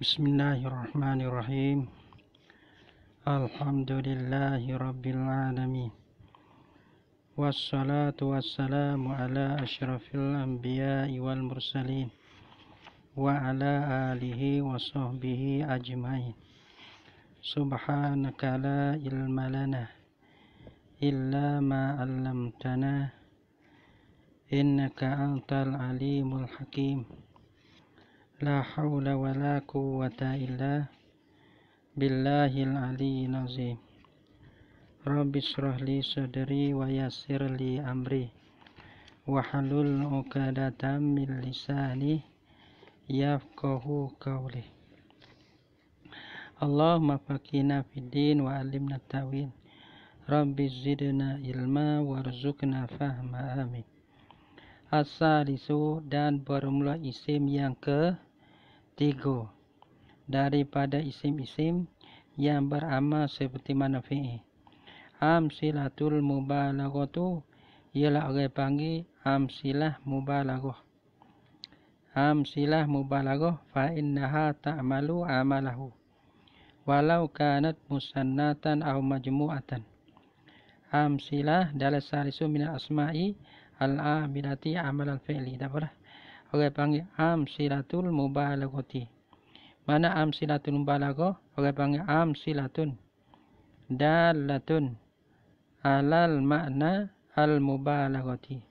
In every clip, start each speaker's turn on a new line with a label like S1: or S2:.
S1: Bismillahirrahmanirrahim Alhamdulillahirrabbilalamin Wassalatu wassalamu ala ashrafil anbiya wal alihi wa sahbihi ajmain Subhanaka la ilma Illa ma allamtana Innaka antal alimul hakim لا حول ولا قوة إلا بالله العلي العظيم رب اشرح لي صدري ويسر لي أمري وحلل عقدة من لساني يفقه قولي اللهم فقنا في الدين وعلمنا التأويل رب زدنا علما وارزقنا فهما آمين Asal isu dan bermula isim yang ke Tiga, daripada isim-isim yang beramal seperti mana fi'i. Amsilatul mubalaghah tu ialah orang panggil am amsilah mubalaghah. Amsilah mubalaghah fa innaha ta'malu amalahu. Walau kanat musannatan aw majmu'atan. Amsilah dalam salisu min asma'i al-amilati amalan al-fi'li. Dah berapa? orang panggil Am Silatul mubalaghati mana Am amsilatul mubalaghah orang panggil Am Silatun dalatun alal makna al mubalaghati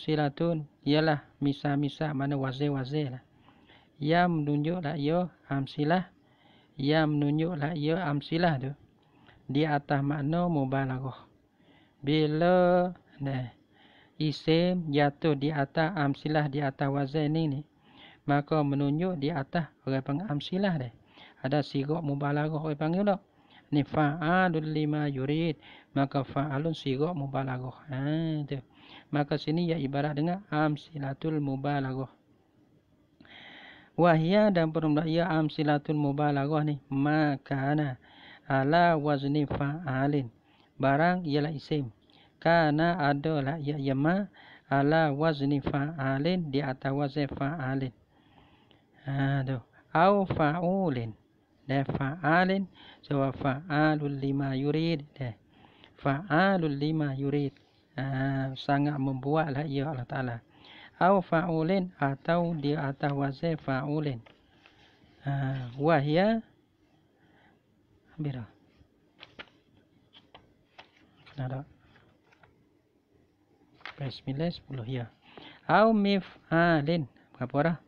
S1: Silatun, ialah misa-misa mana waze-waze lah. lah ia menunjuklah ia amsilah ia menunjuklah ia Silah tu di atas makna mubalaghah bila nah isim jatuh di atas amsilah di atas wazan ini maka menunjuk di atas orang panggil amsilah dia ada sirat mubalaghah orang panggil tak ni fa'alun lima yurid maka fa'alun sirat mubalaghah ha tu maka sini ya ibarat dengan amsilatul mubalaghah wahia dan perumda ia amsilatul mubalaghah ni maka ala wazni fa'alin barang ialah isim kana adalah ya yama ala wazni fa'alin di atas wazni fa'alin. Ha tu. Au fa'ulin. Da fa'alin so fa'alul lima yurid. Da. Fa'alul lima yurid. Ah, sangat membuatlah ya Allah Taala. Au fa'ulin atau di atas wazni fa'ulin. Ha wahya Bira. Nada. 9 10 ya au mif alin berapa orang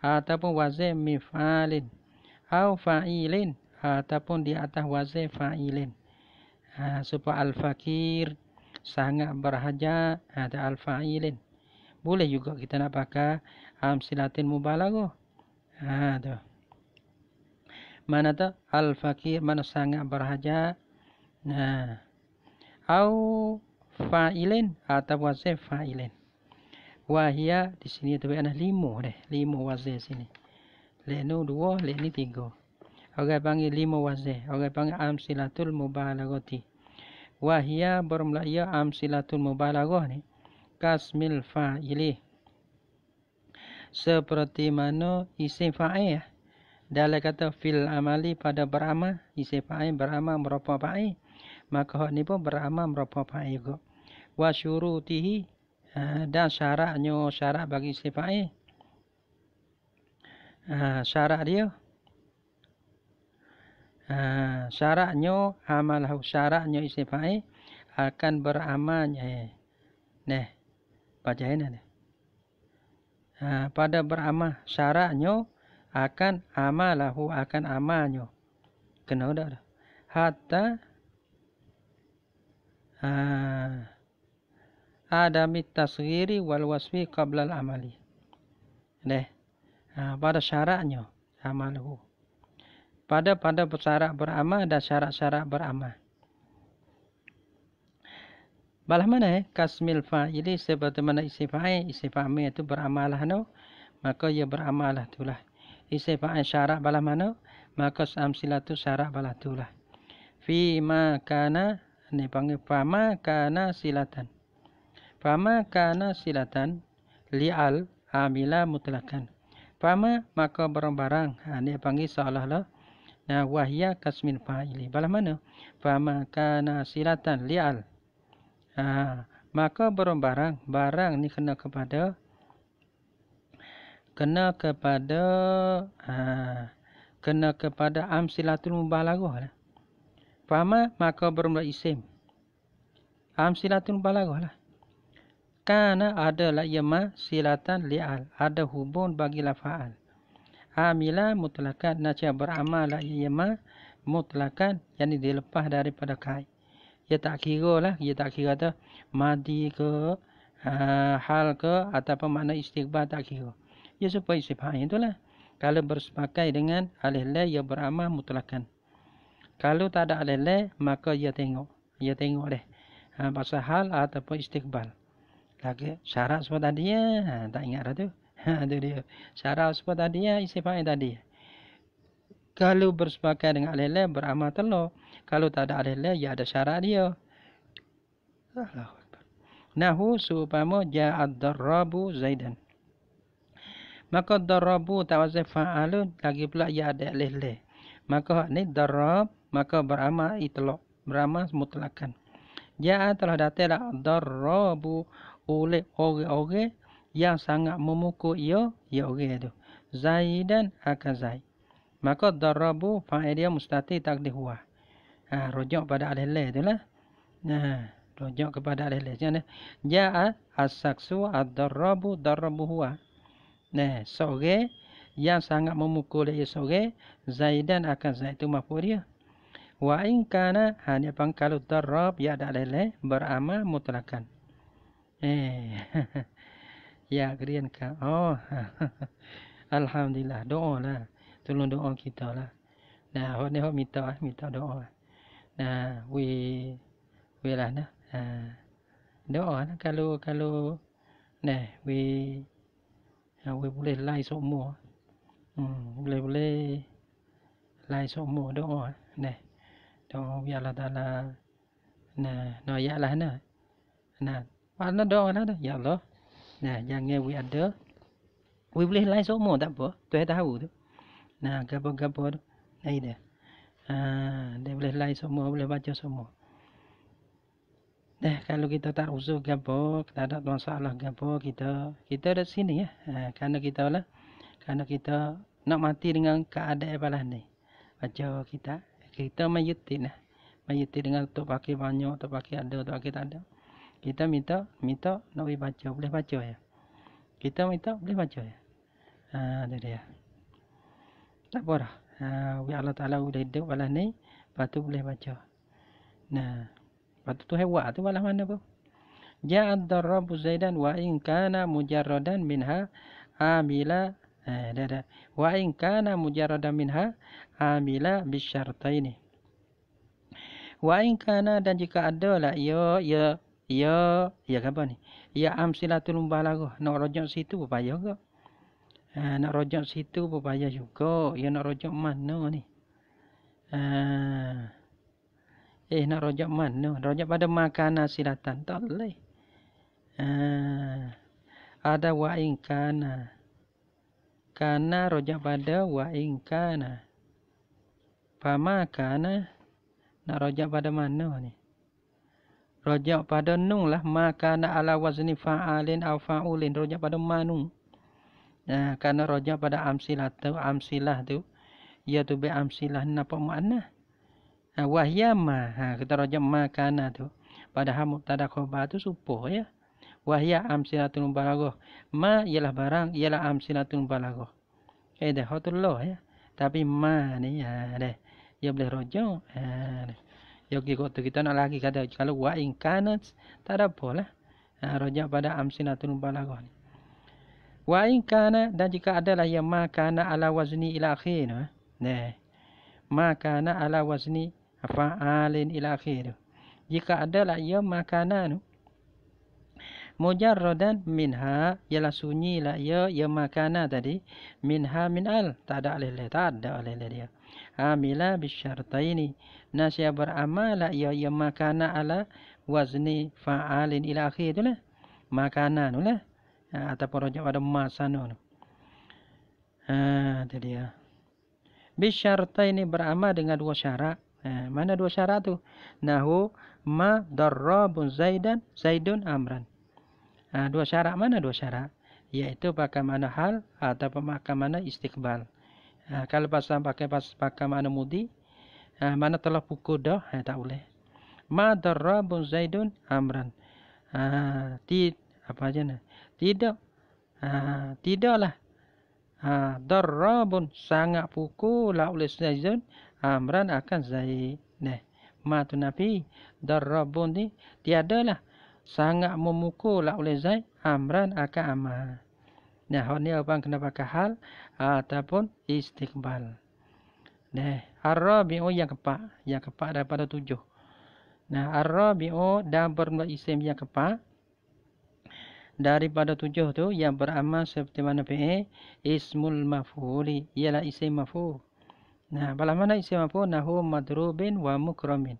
S1: ataupun wazir mif alin au fa'ilin ataupun di atas wazir fa'ilin ha, supaya al-fakir sangat berhaja ada al-fa'ilin boleh juga kita nak pakai amsilatin mubalago ha tu mana tu al-fakir mana sangat berhaja. nah ha. au fa'ilin atau wazir fa'ilin. Wahia di sini tu ada limo deh, limo wazir sini. Lenu dua, leni tiga. Orang panggil limo wazir, orang panggil amsilatul mubalaghati. Wahia bermula ia amsilatul mubalaghah ni. Kasmil fa'ili. Seperti mana isim fa'il ya. Dalam kata fil amali pada beramal, isim fa'il beramal merupakan fa'il. Maka ni pun beramal merupakan fa'il juga wa syurutihi ha, dan syaratnya syarat bagi istifa'i ha, syarat dia ha, syaratnya amal syaratnya istifa'i akan beramalnya eh, neh baca ini nih pada beramal syaratnya akan amalahu akan amalnya kenal dah hatta ah adami tasghiri wal waswi kablal amali. Neh. Ha, pada syaratnya amalu. Pada pada syarat beramal ada syarat-syarat beramal. Balah mana eh? Kasmil fa'ili seperti mana isi fa'i, isi fa'amil itu beramalah no. Maka ia beramalah lah tu lah. Isi fa'i syarat balah mana? Maka silat itu syarat balah tu lah. Fi ma kana, ni panggil fa'ma kana silatan. Fama kana silatan li'al amila mutlakan. Fama maka barang-barang. Ha, ini panggil seolah-olah. Nah, wahya kasmin fa'ili. Balah mana? Fama kana silatan li'al. Ha, maka barang-barang. Barang ni kena kepada. Kena kepada. Ha, kena kepada amsilatul mubalaguh. Lah. Fama maka barang-barang isim. Amsilatul mubalaguh lah. Karena ada la ia silatan li'al. Ada hubung bagi lafa'al. Amila mutlakan Nasihat beramal la ia mutlakan Yang dilepas daripada kai. Ia tak kira lah. Ia tak kira tu. Madi ke. Uh, hal ke. Atau makna istighbar tak kira. Ia supaya istighbar itu lah. Kalau bersepakai dengan alih lah ia beramal mutlakan. Kalau tak ada alih lah. Maka ia tengok. Ia tengok deh Uh, ah, pasal hal ataupun istighbar lagi syarat semua tadi ya. Ha, tak ingat dah tu. Ha, tu dia. Syarat semua tadi ya. Ha, Isi fa'in tadi. Kalau bersepakai dengan ahli lain, beramal telur. Kalau tak ada ahli lain, ya ada syarat dia. Allah. Nahu supama ja'ad darabu zaidan. Maka darabu tak wazif fa'alu. Lagi pula ya ada ahli lain. Maka ni darab. Maka beramal itelok. Beramal mutlakan. Ja'ad telah datanglah darabu oleh orang-orang yang sangat memukul ia, ia ya orang itu. Zaidan akan Zaid. Maka darabu fa'il dia mustati takdir huwa. Ha, rujuk pada alih-alih tu lah. Ha, rujuk kepada alih-alih. Ja'a as-saksu ad-darabu darabu huwa. Nah, sore yang sangat memukul dia sore Zaidan akan Zaid itu mampu dia. Wa in hanya pangkalu darab ya ada lele beramal mutlakan. อยากเรียนกับอ๋ออัลฮัมดุลิลละดอละตุลนดอกิตอละนะเพราะในเขามีตอมีตอดอนะวีเวลานะอ่าดอนะกาลูกาลูนะวีวีบุเล่ไล่สมัวอืมบุเล่บุเล่ไล่สมัวดอนะดอวิอาลาตาลานะนอยะละนะนะ Mana doa lah tu? Ya Allah. Nah, jangan we ada. We boleh lain semua tak apa. Tu yang tahu tu. Nah, gapo-gapo tu. Nah, dia. Ha, dia boleh lain semua, boleh baca semua. Nah, kalau kita tak usul gapo, tak ada masalah gapo kita. Kita ada sini ya. Ha, ah, karena kita lah. Karena kita nak mati dengan keadaan balas ni. Baca kita. Kita mayutin lah. Mayutin dengan tu pakai banyak, tu pakai ada, tu pakai tak ada kita minta minta nak boleh baca boleh baca ya kita minta boleh baca ya ha ada dia tak apa dah ha we Allah Taala sudah hidup wala ni patu boleh baca nah patu tu hewa tu wala mana tu ja ad-darrabu zaidan wa in kana mujarradan minha amila eh dah. ada wa in mujarradan minha amila bisyartaini wa in kana dan jika ada lah ya ya Ya, ya apa ni? Ya amsilatul mubalaghah. Nak rojak situ berpayah ke? Ha, nak rojak situ berpayah juga. Ya nak rojak mana ni? Ha, eh nak rojak mana? Rojak pada makanan silatan tak boleh. Ha, ada wa in kana. Kana rojak pada wa in kana. Pama nak rojak pada mana ni? Rojak pada nung lah. Makana ala wazni fa'alin au fa'ulin. Rojak pada manu. Nah, karena rojak pada amsilah tu. Amsilah tu. ia tu be amsilah. Napa makna? Nah, wahyama. Ha, kita rojak makana tu. Padahal muktada khobah tu supoh ya. Wahya amsilatun balagoh. Ma ialah barang. Ialah amsilah amsilatun balagoh. Eh dah. Hotullah ya. Tapi ma ni. Ya, ha, deh. Ya boleh rojak. Ya, ha, deh. Yogi ya, kota kita nak lagi kata kalau wa in kanat tak ada boleh. Ha, rojak pada amsinatul balagh ni. Wa in kana dan jika adalah yang ma kana ala wazni ila akhir. Ha. Ne. Ma kana ala wazni apa alin ila akhir. Jika adalah ia makana nu mujarradan minha ialah sunyi lah ia ya ia makana tadi minha min al tak ada alih tak ada alih dia amila ha, bisyartaini nasya beramala ya ya makana ala wazni fa'alin ila akhir lah, makanan itulah ha, ataupun rojak pada masa itu lah. ha, itu dia bisyartaini beramal dengan dua syarat ha, mana dua syarat tu nahu ma darrabun zaidan zaidun amran ha, dua syarat mana dua syarat yaitu bagaimana hal atau bagaimana istiqbal. Ha, kalau pasal pakai pas, pakai mana mudi, ha, mana telah pukul dah, ha, tak boleh. Madara bun Zaidun Amran. Ha, ti, apa aja nak? Tidak. Ha, tidaklah. Ha, darra sangat pukul lah oleh Zaidun Amran akan Zaid. Nah, ma tu nafi darra bun ni tiadalah sangat memukul lah oleh Zaid Amran akan Amran. Nah, ni orang kenapa kehal? ataupun ha, istiqbal. Nah, ar-rabi'u yang keempat, yang keempat daripada tujuh. Nah, ar-rabi'u dan bermula isim yang keempat daripada tujuh tu yang beramal seperti mana fi'i ismul maf'uli ialah isim maf'ul. Nah, bagaimana isim maf'ul? Nahu madrubin wa mukramin.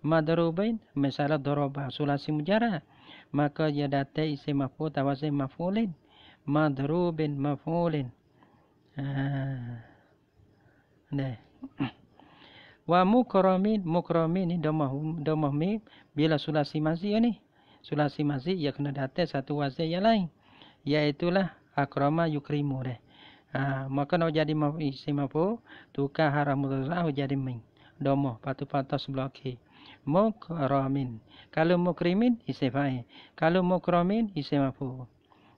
S1: Madrubin misalnya daraba sulasi mujara maka dia datang isim maf'ul tawasim maf'ulin madrubin maf'ulin ha. wa mukramin mukramin ni domah um, domah mi bila sulasi mazi ni sulasi mazi ya kena datang satu wazi yang lain iaitu lah akrama yukrimu deh ha maka nak jadi isi mafu tukar haram mudzarah jadi min domah patu patah sebelah ke mukramin kalau mukrimin isi fa'i kalau mukramin isi mafu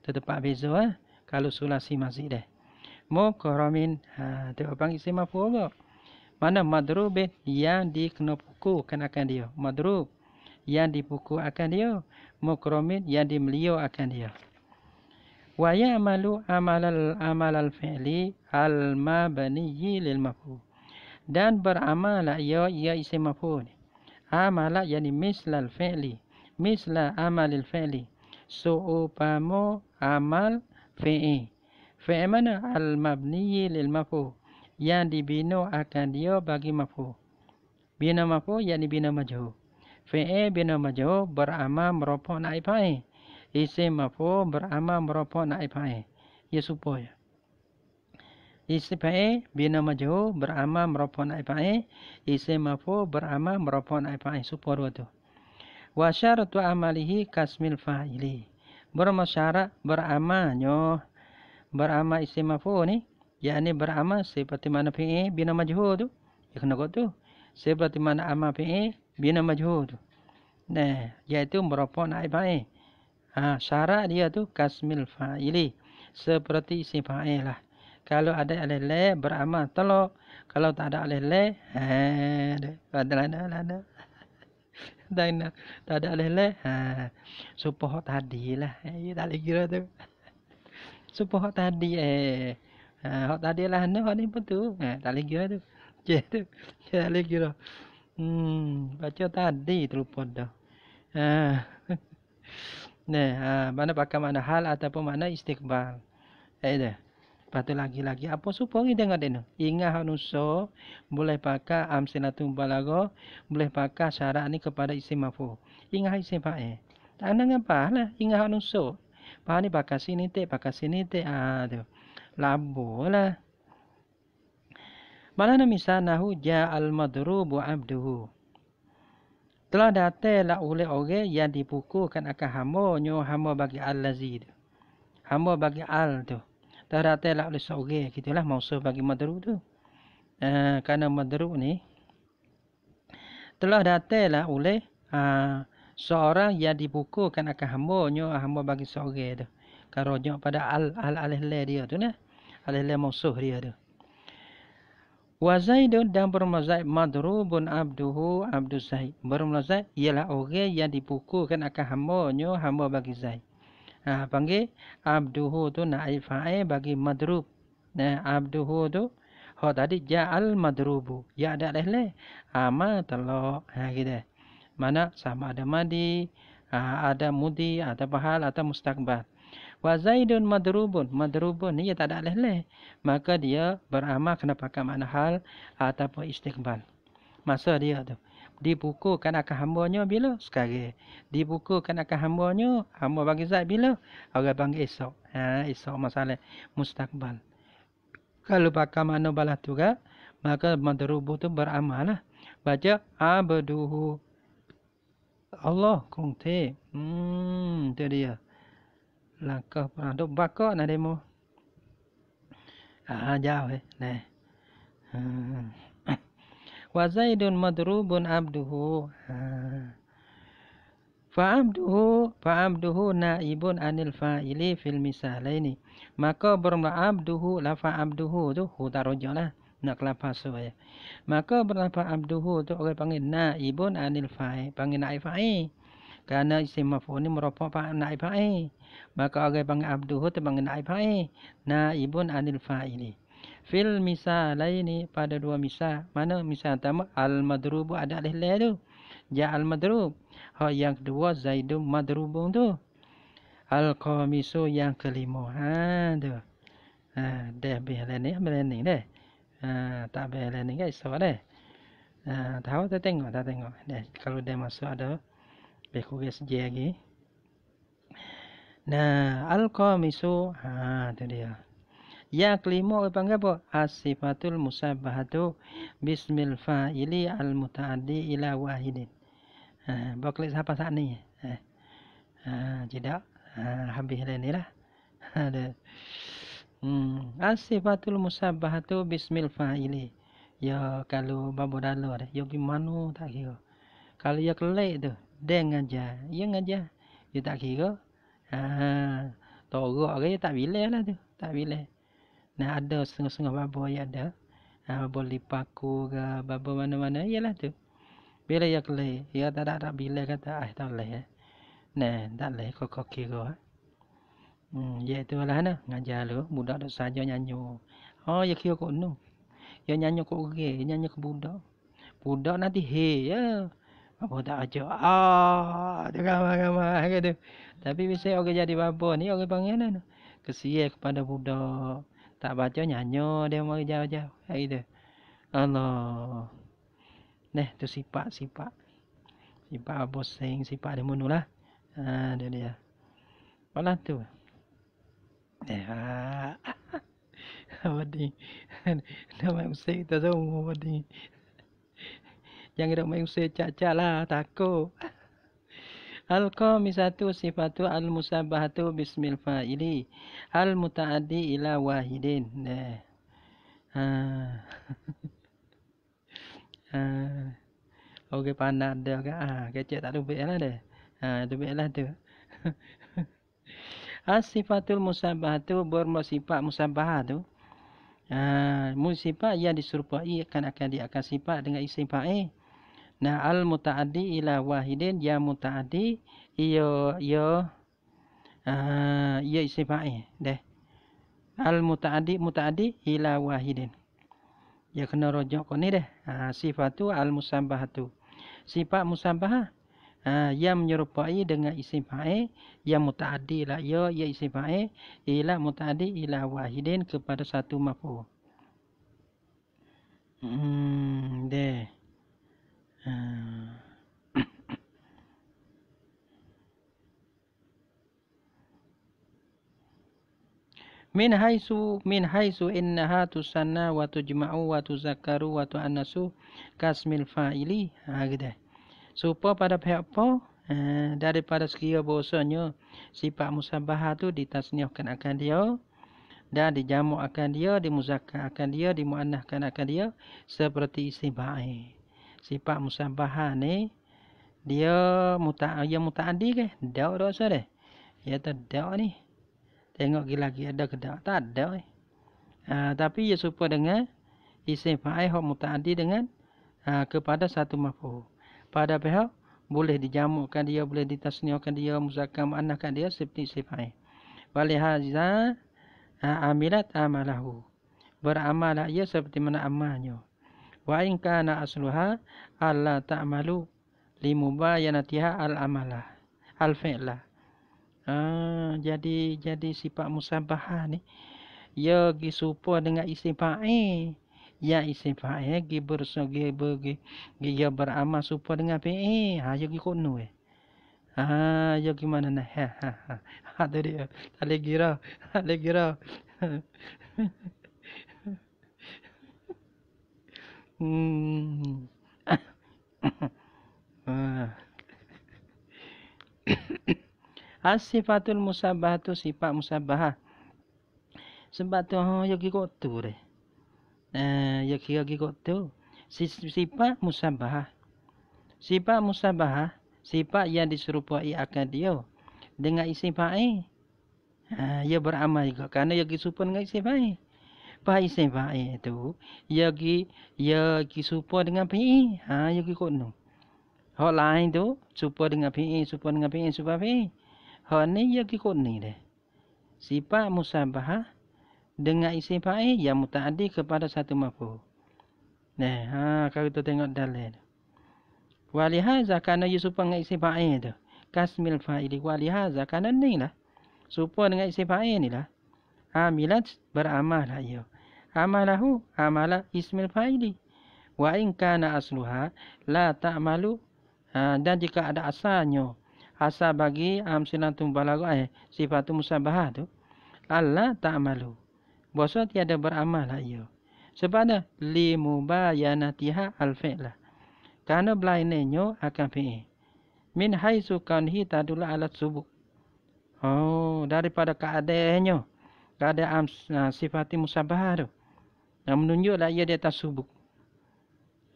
S1: tetap beza eh? kalau sulasi mazi deh mukaramin. Ha, tengok panggil semafu juga. Mana madrub yang dikena pukulkan akan dia. Madrub yang dipukul akan dia. Mukaramin yang dimeliau akan dia. Wa ya'malu amalal amalal fi'li al-mabaniyi lil Dan beramal ia ya, ia ya isim maf'ul. Amala yani mislal fi'li. Misla amalil fi'li. So amal fi'i. Fi'il mana? Al-mabniyi lil-mafu. Yang dibina akan dia bagi mafu. Bina mafu, yang dibina majhu. Fi'il bina majhu, berama merupuk naib fa'il. Isim mafu, beramal merupuk naib fa'il. Ia ya, supaya. Isi pae bina maju berama meropon naik pae. Isi mafu berama meropon naik pae. Supor wadu. Wasyaratu amalihi kasmil fa'ili. Bermasyarat beramanya beramal isim maf'ul ni yakni beramal seperti mana fi'il bina majhul tu ya kena kot tu seperti mana amal fi'il bina majhul tu nah itu merupakan naib fa'il ha, syarat dia tu kasmil fa'ili seperti isim fa'il lah kalau ada alih le beramal telok kalau tak ada alih le ha ada ada lah, ada lah, dan lah. tak ada alih le ha supoh tadi lah ya tak kira tu Supo hak tadi eh. Ha, hak tadi lah ni, hak ni pun tu. Ha, tak lagi lah tu. Cik tu. Cik tak lagi lah. Hmm, baca tadi terlupa dah. Ha. Nah, ha, mana pakai mana hal ataupun mana istiqbal. Eh dah. Lepas tu lagi-lagi apa supaya kita tengok dia ni. Ingat hanusa boleh pakai amsinatu balago, boleh pakai syarat ni kepada isim Ingat isim fa'il. Eh. Tak ada apa lah. Ingat hanusa. Lepas ni pakai sini tik, pakai sini tik. Haa ah, tu. Labu lah. Malah misal nahu al madrubu abduhu. Telah datang lah oleh orang yang dipukulkan akan hamba. Nyo hamba bagi al-lazi Hamo bagi al tu. Telah datang lah oleh Oge Gitulah mausul bagi madrub tu. Uh, kerana madrub ni. Telah datang lah oleh. Haa. Uh, seorang yang dipukulkan akan hambanya ah, hamba bagi seorang tu kan rojak pada al al alih le dia tu nah alih le musuh dia tu wa zaid dan bermu madrubun abduhu abdu zaid bermu ialah orang yang dipukulkan akan hambanya hamba bagi zaid ha panggil abduhu tu naif fa'i bagi madrub nah abduhu tu ha tadi ja al madrubu ya ada alih le ama talak ha gitu mana sama ada madi ha, ada mudi ada bahal atau mustaqbal wa zaidun madrubun madrubun ni tak ada leh-leh maka dia beramal kena pakai makna hal ataupun istiqbal masa dia tu dibukukan akan hambanya bila sekarang dibukukan akan hambanya hamba bagi zat bila orang panggil esok ha esok masalah mustaqbal kalau pakai makna balas tu maka madrubun tu beramal lah baca abduhu Allah kong te. Hmm, tu dia. Langkah peraduk baka nak demo. Ah, jauh eh. Nah. Hmm. Wa Zaidun madrubun abduhu. Ah. Fa abduhu, fa abduhu naibun anil fa'ili fil misalaini. Maka bermakna abduhu la fa abduhu tu hu tarojalah nak lafaz tu ya. Maka bernafas abduhu tu orang panggil naibun anil fa'i, panggil naib fa'i. Karena isim maf'ul ni merupakan fa naib fa'i. Maka orang panggil abduhu tu panggil naib fa'i, naibun anil fa'ili. Fil misal ni pada dua misal. Mana misal pertama al madrubu ada alih lain tu. Ja al madrub. Ha yang kedua zaidun madrubun tu. Al qamisu yang kelima. Ha tu. Ha dah bih lain ni, ambil ni dah tak payah ni guys sebab dia eh, tahu tak tengok tak tengok dah kalau dia masuk ada beku kurang sejak lagi nah al-qamisu ha tu dia Ya kelima apa panggil apa? Asifatul musabahatu bismil fa'ili al-muta'adi ila wahidin. Ha, Bawa klik siapa saat ni? Eh, ha, tidak. Ha, habis lain ni lah. Ha, Hmm, asifatul musabbah tu bismil fa'ili. Ya kalau babo dalo deh, yo ya, gimana tak kira. Kalau ya kelek tu, deng aja, yang aja. Yo ya, tak kira. Ha, toro ke ya, tak bila lah tu, tak bila. Nah ada setengah-setengah babo ya ada. Ha, babo lipaku ke babo mana-mana lah tu. Bila ya kelek, ya tak ada tak bila kata ah tak leh. Eh. Nah, tak leh kok kok kira. Ha. Hmm, ya tu lah nah, ha? ngajar lu budak dah saja nyanyo. Oh, ya kira kok nu. Ya nyanyo kok ge, nyanyo ke budak. Budak nanti he ya. Apa tak aja. Ah, dia gama-gama gitu. Tapi bisa orang okay, jadi babo ni orang okay, panggil nah. nah. kepada budak. Tak baca nyanyo dia mau jauh-jauh. Ha gitu. Allah. Neh tu sifat-sifat. Sifat abu sing, sifat dia munulah. Ha, dia dia. mana tu. Wading Dah main usir kita semua Wading Jangan dah main usir cak-cak lah Takut Al-Qamisatu sifatu al-musabahatu bismil fa'ili Al-Muta'adi ila wahidin Nah Ha. Ha. Okey panas dia ke? Ha, tak lupa lah dia. Ha, lupa lah tu asifatul musabah tu bermula sifat musabah tu. Ah, yang diserupai akan akan dia akan sifat dengan isim fa'il. Nah, al mutaadi ila wahidin ya mutaadi iyo iyo ah iyo isim fa'il deh. Al mutaadi mutaadi ila wahidin. Ya kena rojak kau ni deh. Ah, sifat tu al musabah tu. Sifat musabah. Ha? Ha, yang menyerupai dengan isim fa'il yang mutaaddi la ya ya isim fa'il ila mutaaddi ila wahidin kepada satu maf'ul. Hmm, de. Uh. Ha. min haisu min haisu innaha tusanna wa tujma'u wa tuzakkaru wa tu'annasu kasmil fa'ili. Ha gitu. Serupa pada pihak apa? Ha, eh, daripada sekiranya bahasanya sifat musabah tu ditasniahkan akan dia dan dijamuk akan dia, dimuzakkan akan dia, dimuannahkan akan dia seperti istibai. Sifat musabah ni dia muta ya mutaaddi ke? Dak rasa deh. Ya tak dak ni. Tengok lagi lagi ada ke tak? Tak ada. Eh. Ha, tapi ia serupa dengan isim fa'il hok mutaaddi dengan ha, kepada satu mafhum pada pihak boleh dijamukkan dia boleh ditasniahkan dia muzakkar muannahkan dia seperti sifai wali haza amilat amalahu beramal ia seperti mana amalnya wa in kana asluha alla ta'malu li mubayanatiha al amala al fi'la ah, ha, jadi jadi sifat musabahah ni ia gisupa dengan isim fa'il ya isim fa'il eh, gi bersu gi bergi gi ya beramal supaya dengan pi eh ha ya gi ko nu eh ha ya gi mana nah ha, ha ha ha tadi ha, tadi gira ha, tadi gira hmm ah sifatul musabahah sifat musabahah sebab tu ha oh, ya ko tu deh Eh, yang kira-kira tu sifat musabah? sifat musabah? sifat yang diserupai akan dia dengan isi fa'i eh, ia uh, beramal juga kerana ia disupa dengan isi fa'i apa isi fa'i tu ia ki ia disupa dengan fi'i ha ia ki kot hok lain tu supa dengan fi'i supa dengan fi'i supa fi'i hok ni ia ki kot ni deh sifat musabah? dengan isim fa'il yang mutaaddi kepada satu maf'ul. Nah, ha kalau kita tengok dalil. Wa li hadza kana yusuf dengan isim fa'il tu. Kasmil fa'ili wa li hadza kana ni lah. Supo dengan isim fa'il ni lah. Amilat beramal lah ya. Amalahu amala ismil fa'ili. Wa in kana asluha la ta'malu. Ha, dan jika ada asalnya asal bagi amsilatum balagh eh sifatum musabahah tu Allah tak malu. Bahasa tiada beramal lah yo. Sebab ada. Limu bayanatiha lah. Karena Kerana belainnya akan fi'i. Min hai sukan hi tadula alat subuh. Oh, daripada keadaannya. Keadaan nah, sifat musabah tu. Yang menunjuk lah ia di atas subuh.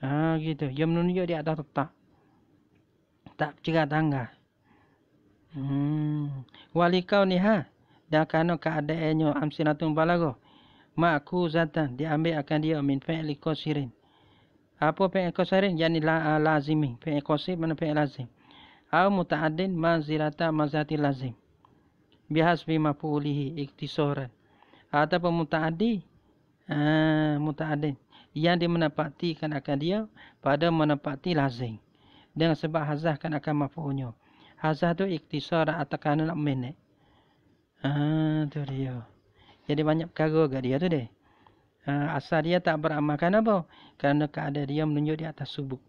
S1: ah, gitu. Yang menunjuk di atas tetap. Tak cerah tangga. Hmm. Walikau ni ha. Dan kerana keadaannya amsinatun balagoh ma'ku zatan diambil akan dia min fi'li qasirin apa fi'il qasirin yani la, uh, lazimi fi'il qasir mana fi'il lazim au muta'addin manzilata mazati lazim bihas bi mafulihi iktisara ada pemuta'addi ah uh, muta'addin yang dimanfaatkan akan dia pada menepati lazim dengan sebab hazah kan akan mafulnya hazah tu iktisara atakan nak menek ah tu dia jadi banyak perkara kat dia tu deh. Ha, asal dia tak beramal kan apa? Kerana keadaan dia menunjuk di atas subuh.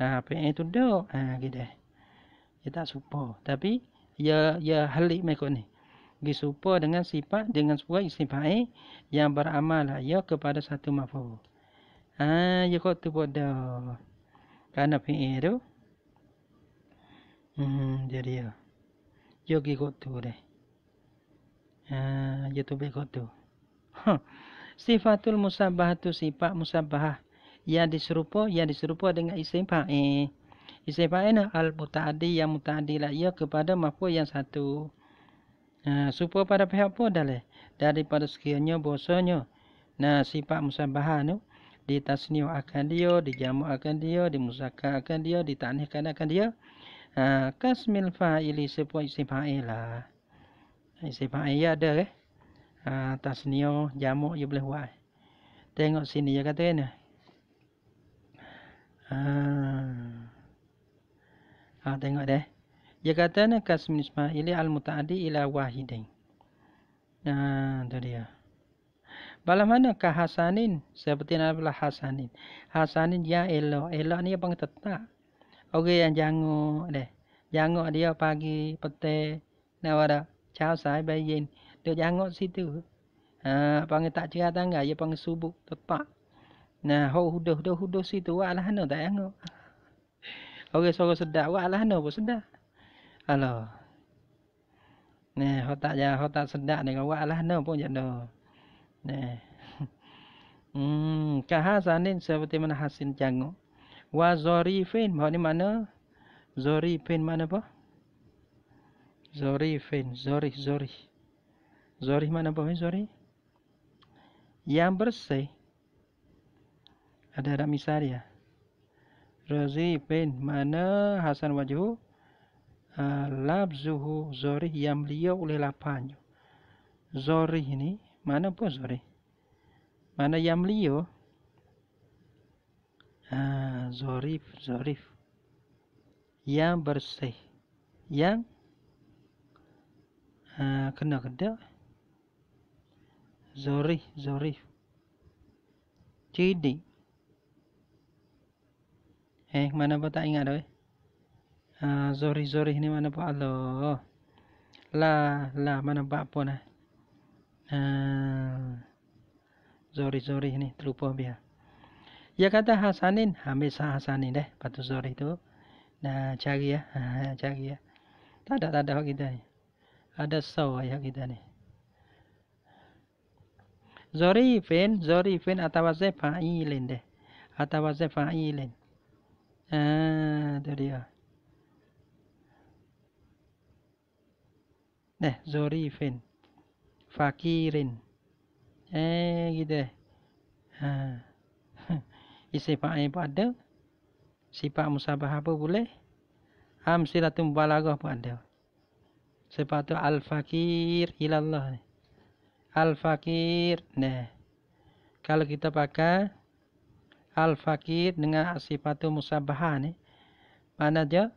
S1: Ha, apa yang itu duduk? Ha, gitu. Dia tak supa. Tapi, dia, ya, dia ya halik mereka ni. Dia supa dengan sifat, dengan sebuah istifahai eh, yang beramal lah ia kepada satu mafuh. Ha, dia ya kot tu buat Kerana PA tu. Hmm, jadi dia. Dia kot tu deh ya tu baik tu. Sifatul musabah tu sifat musabah. Ya diserupa, ya diserupa dengan isim fa'i. Isim fa'i na al mutaadi yang mutaadi lah ya kepada mafu yang satu. Ha, supaya pada pihak apa dah Daripada sekiranya bosonya. Nah, sifat musabah tu di tasniu akan dia, di jamu akan dia, di dimusaka akan dia, di ditanihkan akan dia. Ha, kasmil fa'ili sebuah isim fa'ilah. Sifat air ada ke? Ha, ah, tasnio oh, jamuk je boleh buat. Tengok sini dia kata ni. Ha. ha tengok deh. Dia kata ni kasmi ismail al mutaaddi ila wahidin. Ha tu dia. Balam mana ka hasanin? Seperti nama belah hasanin. Hasanin ya elo elo ni apa tetap. Orang yang jangok deh. Jangok dia pagi, petai, nak เช้าสายไปเย็นเดี๋ยวยังงดสิตื่อ่าปังตะเชื่อตั้งไงยังปังสูบุตปะนะฮู้ดูดูฮู้ดูสิตัวอะไรฮะเนาะแต่ยังงดโอเคสกุลสุดาว่าอะไรฮะเนาะบุสุดาอะไรเนี่ยเขาตัดยาเขาตัดสุดาเนี่ยก็ว่าอะไรฮะเนาะพวกยันเนาะเนี่ยอืมกะฮะสันนิษฐานมันหาสินจังงว่าจอรีเฟนบอกนี่มันเนาะจอรีเฟนมันเนาะ Zorifin, Zorih, Zorih. Zorih mana apa Zorih? Yang bersih. Ada ada misal ya. Razifin, mana Hasan Wajhu? Uh, labzuhu Zorih yang beliau oleh lapannya. Zorih ini, mana apa Zorih? Mana yang beliau? Ah, zorif, Zorif. Yang bersih. Yang Ah, kena ke Zori Zori. CD. eh mana apa tak ingat dah ha eh. ah, Zori zarif ni mana apa Allah la la mana apa pun eh. ah ha zarif zarif ni terlupa dia. ya kata hasanin ambil hasanin deh patu Zori tu nah cari ya ha cari ya tak ada tak ada kita ni ada saw ayah kita ni. Zorifin, zorifin atau zefailin deh. Atau zefailin. Ah, tu dia. Nah, zorifin. Fakirin. Eh, gitu Ah. Isi fa'i pun ada. Sifat musabah apa boleh. Am silatum balagah pun ada. Sepatu tu al-fakir ilallah. Al-fakir. Nah. Kalau kita pakai al-fakir dengan sifat musabahah ni. Mana dia?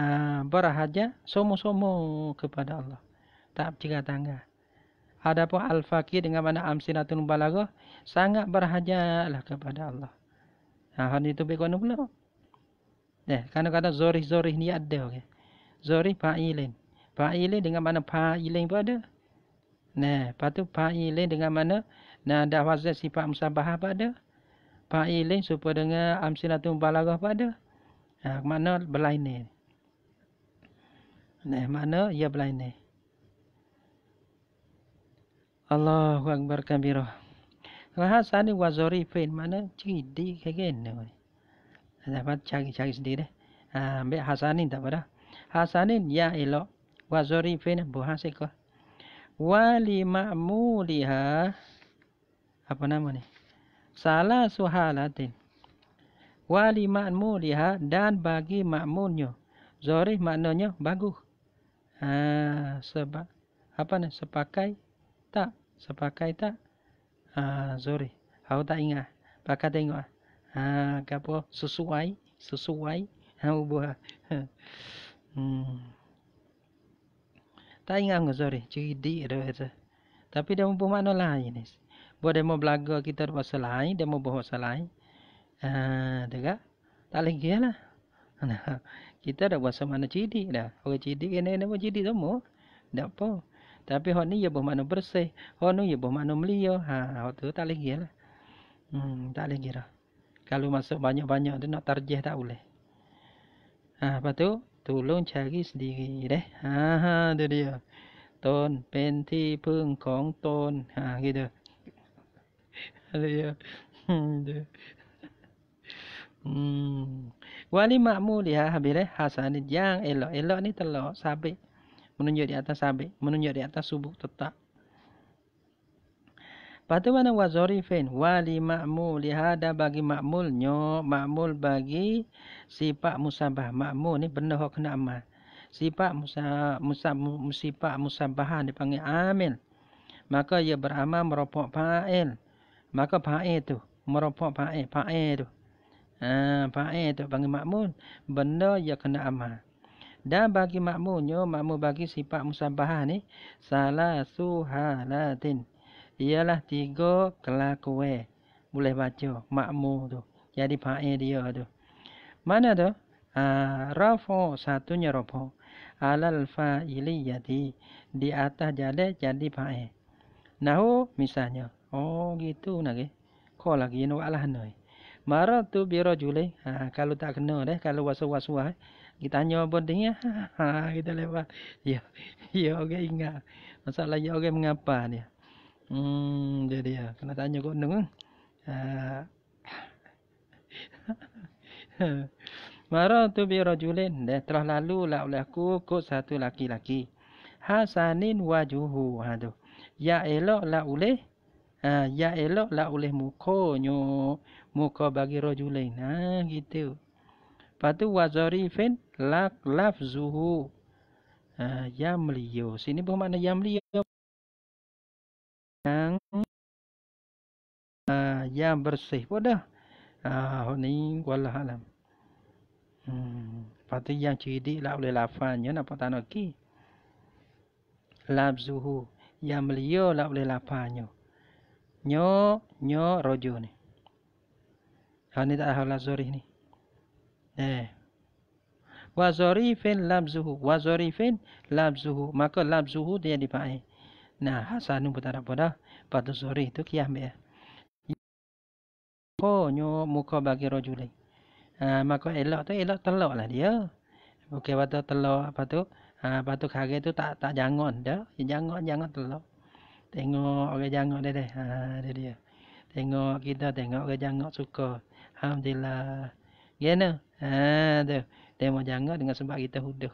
S1: Ha, berhaja somo-somo kepada Allah. Tak tiga tangga. Adapun al-fakir dengan mana amsinatun Balago, sangat berhaja lah kepada Allah. Nah, ha, hari itu bagaimana pula? Eh, kadang-kadang zorih-zorih ni ada. Okay? Zorih fa'ilin fa'ilin dengan mana fa'ilin pun ada. Nah, lepas tu fa'ilin dengan mana nadah wazat sifat musabahah pun ada. Fa'ilin supaya dengan amsilatul mubalaghah pun ada. nah, ha, mana berlainan. Nah, mana ia berlainan. Allahu akbar kabirah. Bahasa ni wazori fin mana jadi kegen. Dapat cari-cari sendiri deh. Ha, ambil hasanin tak apa dah. Hasanin ya elok wa zarifin buhasika wa li ma'muliha apa nama ni salah suhalatin wa li ma'muliha dan bagi ma'munnya zarif maknanya bagus ha sebab apa ni sepakai tak sepakai tak ha zuri kau tak ingat pakai tengok ah ha apa sesuai sesuai ha buah hmm tak ingat aku sorry. Ceridik tu kata. Tapi dia mampu makna lain ni. Buat dia mau belaga kita ada masa lain. Dia mahu bahasa lain. Ha, uh, tak lagi lah. kita ada bahasa mana cidik dah. Orang cidik kena kena buat cidik semua. Tak apa. Tapi hak ni ia buat makna bersih. Hak ni ia buat makna melia. Ha, hak tu tak lagi lah. Hmm, tak lagi lah. Kalau masuk banyak-banyak tu nak tarjah tak boleh. Ha, lepas tu Tolong cari sendiri deh. Ha ha tu dia. Ton pen ti pung kong ton. Ha gitu. Ha dia. Hmm. hmm. Wali makmu dia habis deh. Hasan yang elok-elok ni telok sabik. Menunjuk di atas sabik. Menunjuk di atas subuk tetap. Patu mana wazorifin wali makmul lihada bagi makmul nyo, makmul bagi sifat musabah makmul ni benda hok kena amal sifat musa musa sifat musabahan dipanggil amil maka ia beramal merupuk fa'il maka fa'il tu merupuk fa'il fa'il tu ah fa'il tu panggil makmul benda ia kena amal dan bagi nyo, makmul bagi sifat Musabah ni salah suhalatin ialah tiga kelakue. Boleh baca makmu tu. Jadi pa'i dia tu. Mana tu? Ah, rafa satunya rafa. Alal fa'ili jadi di atas jadi jadi pa'i. Nahu misalnya. Oh gitu nak eh. Kau lagi nak lah ni. Mara tu biro juli. Ha, ah, kalau tak kena deh. Kalau wasu-wasuah. Kita eh. tanya apa dia. kita ha, ha, ha, lewat. Ya. Ya orang okay, ingat. Masalah ya orang okay, mengapa dia. Ya. Hmm, dia dia. Kena tanya kau dengar. Kan? Ah. Mara tu bi rajulin Dah telah lalu lah oleh aku ku satu laki-laki. Hasanin wajuhu ha tu. Ya elok lah oleh ha, ya elok lah oleh mukonyo muka bagi rajulin. Ha gitu. Patu wazarifin lak lafzuhu. Ha, yamliyo. Sini bermakna yamliyo yang uh, ah, yang bersih pun dah. Ah uh, ni wallah alam. Hmm, patut yang cerdik lah boleh lafaznya nak apa tanah ki. Labzuhu yang melio lah boleh lafaznya. Nyo nyo rojo ni. Ha ni tak tahu lazori ni. Eh. Wazorifin labzuhu. Wazorifin labzuhu. Maka labzuhu dia dipakai. Nah, hasanu nu putara pada pada sore itu kiam ya. Ko nyo muka bagi rojul ni. Ha, maka elok tu elok telok lah dia. Bukan waktu telok apa tu. Ha, apa tu kage tu tak tak jangan dah. Ya, jangan jangan telok. Tengok orang okay, jangan dia deh. Ha, dia dia. Tengok kita tengok orang okay, jangan suka. Alhamdulillah. Gena. Ha, tu. Dia mau jangan dengan sebab kita huduh.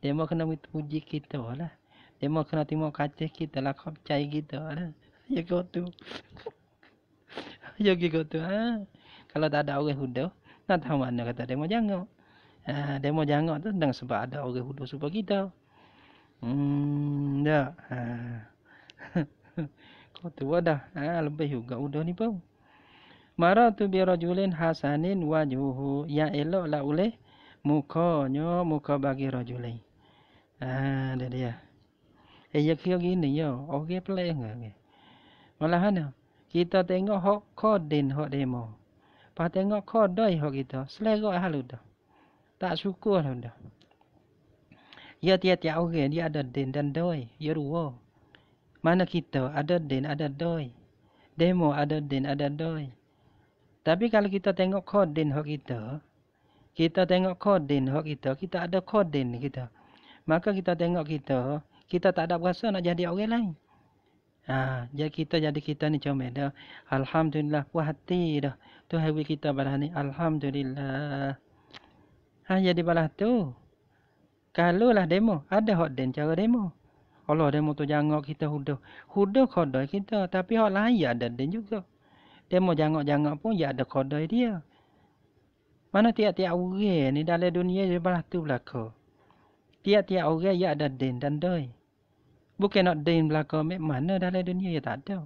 S1: Dia mau kena puji kita lah. Dia mau kena tengok kaca kita lah Kau percaya kita lah Ya kau tu Ya kau tu ha? Kalau tak ada orang huduh Nak tahu mana kata demo mau jangkau ha, Dia mau tu Dan sebab ada orang huduh supaya kita Hmm Tak ha. Kau tu wadah ha, Lebih juga huduh ni pun Mara tu biar julin hasanin wajuhu ya elok lah oleh muka Mukanya muka bagi rajulin Ah, ha, dia dia ia kira gini ya. Orang pelan ke. Malah mana? Kita tengok hak kodin hak demo. Pak tengok kodoi hak kita. Selera hal itu. Tak suka lah benda. Ya tiap-tiap orang okay. dia ada din dan doi. Ya dua. Mana kita ada din ada doi. Demo ada din ada doi. Tapi kalau kita tengok kodin hak kita. Kita tengok kodin hak kita. Kita ada kodin kita. Maka kita tengok kita. Kita kita tak ada berasa nak jadi orang lain. Ha, jadi kita jadi kita ni comel dah. Alhamdulillah puas hati dah. Tu hari kita balas ni. Alhamdulillah. Ha, jadi balah tu. Kalau lah demo. Ada hot den cara demo. Allah demo tu jangan kita huduh. Huduh kodoi kita. Tapi hot lain ya ada den juga. Demo jangan-jangan pun ya ada kodoi dia. Mana tiap-tiap orang ni dalam dunia dia balah tu belakang. Tiap-tiap orang ya ada den dan doi. Bukan nak dain belakang mek mana dalam dunia ya tak ada.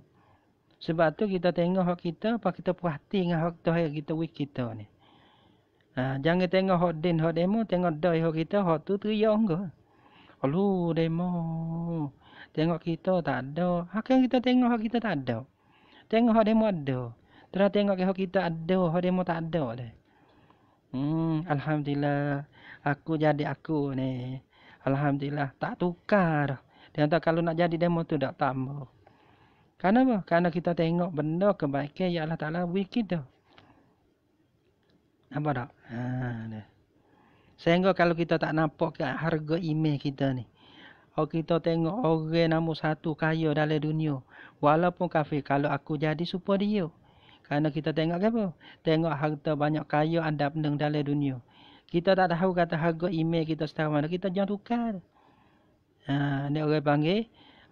S1: Sebab tu kita tengok hak kita, apa kita perhati dengan hak tu yang kita wik kita ni. Ha, jangan tengok hak din, hak demo, tengok dai hak kita, hak tu teriak ke. Alu demo. Tengok kita tak ada. Hak yang kita tengok hak kita tak ada. Tengok hak demo ada. Terus tengok hak kita ada, hak demo tak ada dah. Hmm, alhamdulillah. Aku jadi aku ni. Alhamdulillah, tak tukar dah. Dia kata kalau nak jadi demo tu tak tambah. Kenapa? Karena kita tengok benda kebaikan yang Allah Ta'ala beri kita. Apa tak? Ha, dah. Sehingga kalau kita tak nampak harga email kita ni. Kalau oh, kita tengok orang nombor satu kaya dalam dunia. Walaupun kafir. Kalau aku jadi super dia. Karena kita tengok ke apa? Tengok harta banyak kaya anda pendeng dalam dunia. Kita tak tahu kata harga email kita setara mana. Kita jangan tukar ha, ni orang panggil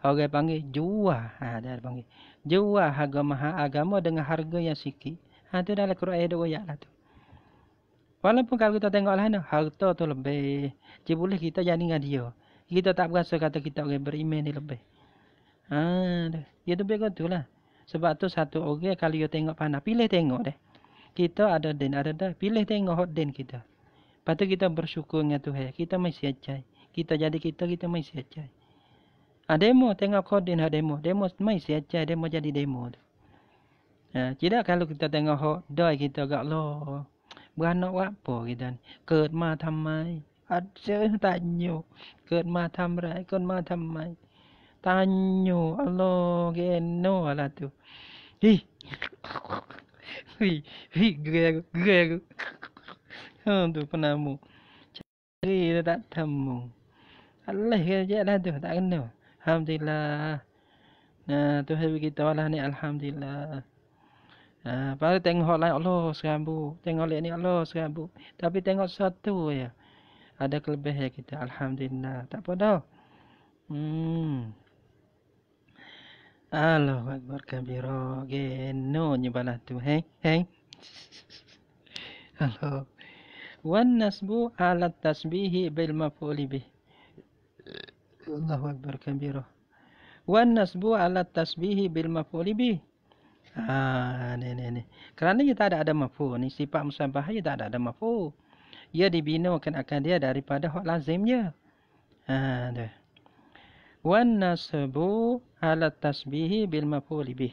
S1: orang panggil jua, ha dia panggil jual harga mahal agama dengan harga yang sikit ha tu dalam Quran ada ayat lah tu walaupun kalau kita tengoklah ni harta tu lebih je boleh kita jadi dengan dia kita tak berasa kata kita orang beriman ni lebih ha dia tu begitu tu lah sebab tu satu orang kalau dia tengok panah pilih tengok deh kita ada din ada dah pilih tengok hot din kita Lepas tu kita bersyukur dengan Tuhan. Kita masih ajai kita jadi kita kita mai sia Ha ah, demo tengok koden ha lah demo. Demo mai sia ja, demo jadi demo. Ha ah, jika kalau kita tengok ho doi kita gak lo. Beranak apa kita ni? Kerd ma tamai. Ajo tanyo. Kerd ma tamrai, kerd ma tamai. Tanyo Allah geno ala tu. Hi. Hi, hi greg greg. Ha tu penamu. Jadi dia tak Allah kena jaya ya lah tu. Tak kena. Alhamdulillah. Nah, tu saya beritahu lah ni. Alhamdulillah. Nah, pada tengok lain Allah serambu. Tengok lain ni Allah serambu. Tapi tengok satu ya. Ada kelebih ya kita. Alhamdulillah. Tak apa dah. Hmm. Allah Akbar Kabiro. Geno nyebalah tu. Heng. Heng. Allah. Wan nasbu alat tasbihi bil mafuli bih. Allahu Akbar kabirah. Wan nasbu ala tasbihi bil maf'uli bih. Ha, ni ni ni. Kerana kita ada ada mafu ni sifat musabbah ya tak ada ada mafu. Ia dibina akan akan dia daripada hak lazimnya. Ah, tu. Wan nasbu ala tasbihi bil maf'uli bih.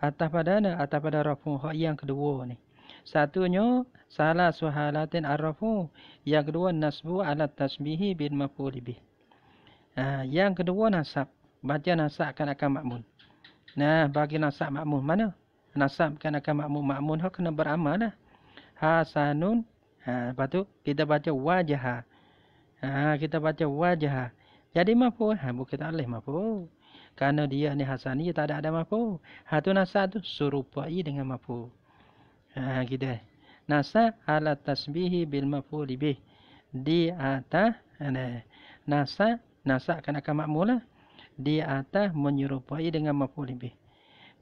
S1: Atas pada ni, atas pada rafu hak yang kedua ni. Satunya salah suhalatin ar-rafu. Yang kedua nasbu ala tasbihi bil maf'uli bih. Nah, ha, yang kedua nasab. Baca nasab kan akan makmun. Nah, bagi nasab makmun mana? Nasab kan akan makmun. Makmun kau kena beramal lah. Hasanun. Ha, lepas tu kita baca wajah. Ha, kita baca wajah. Jadi mampu. Ha, bukan tak boleh mampu. Karena dia ni Hasan ni tak ada ada mampu. Ha, tu nasab tu surupai dengan mampu. Ha, kita. Nasab ala tasbihi bil mampu lebih. Di atas. Ha, nah, nasab nasak kan akan makmul lah. Di atas menyerupai dengan maf'ul lebih.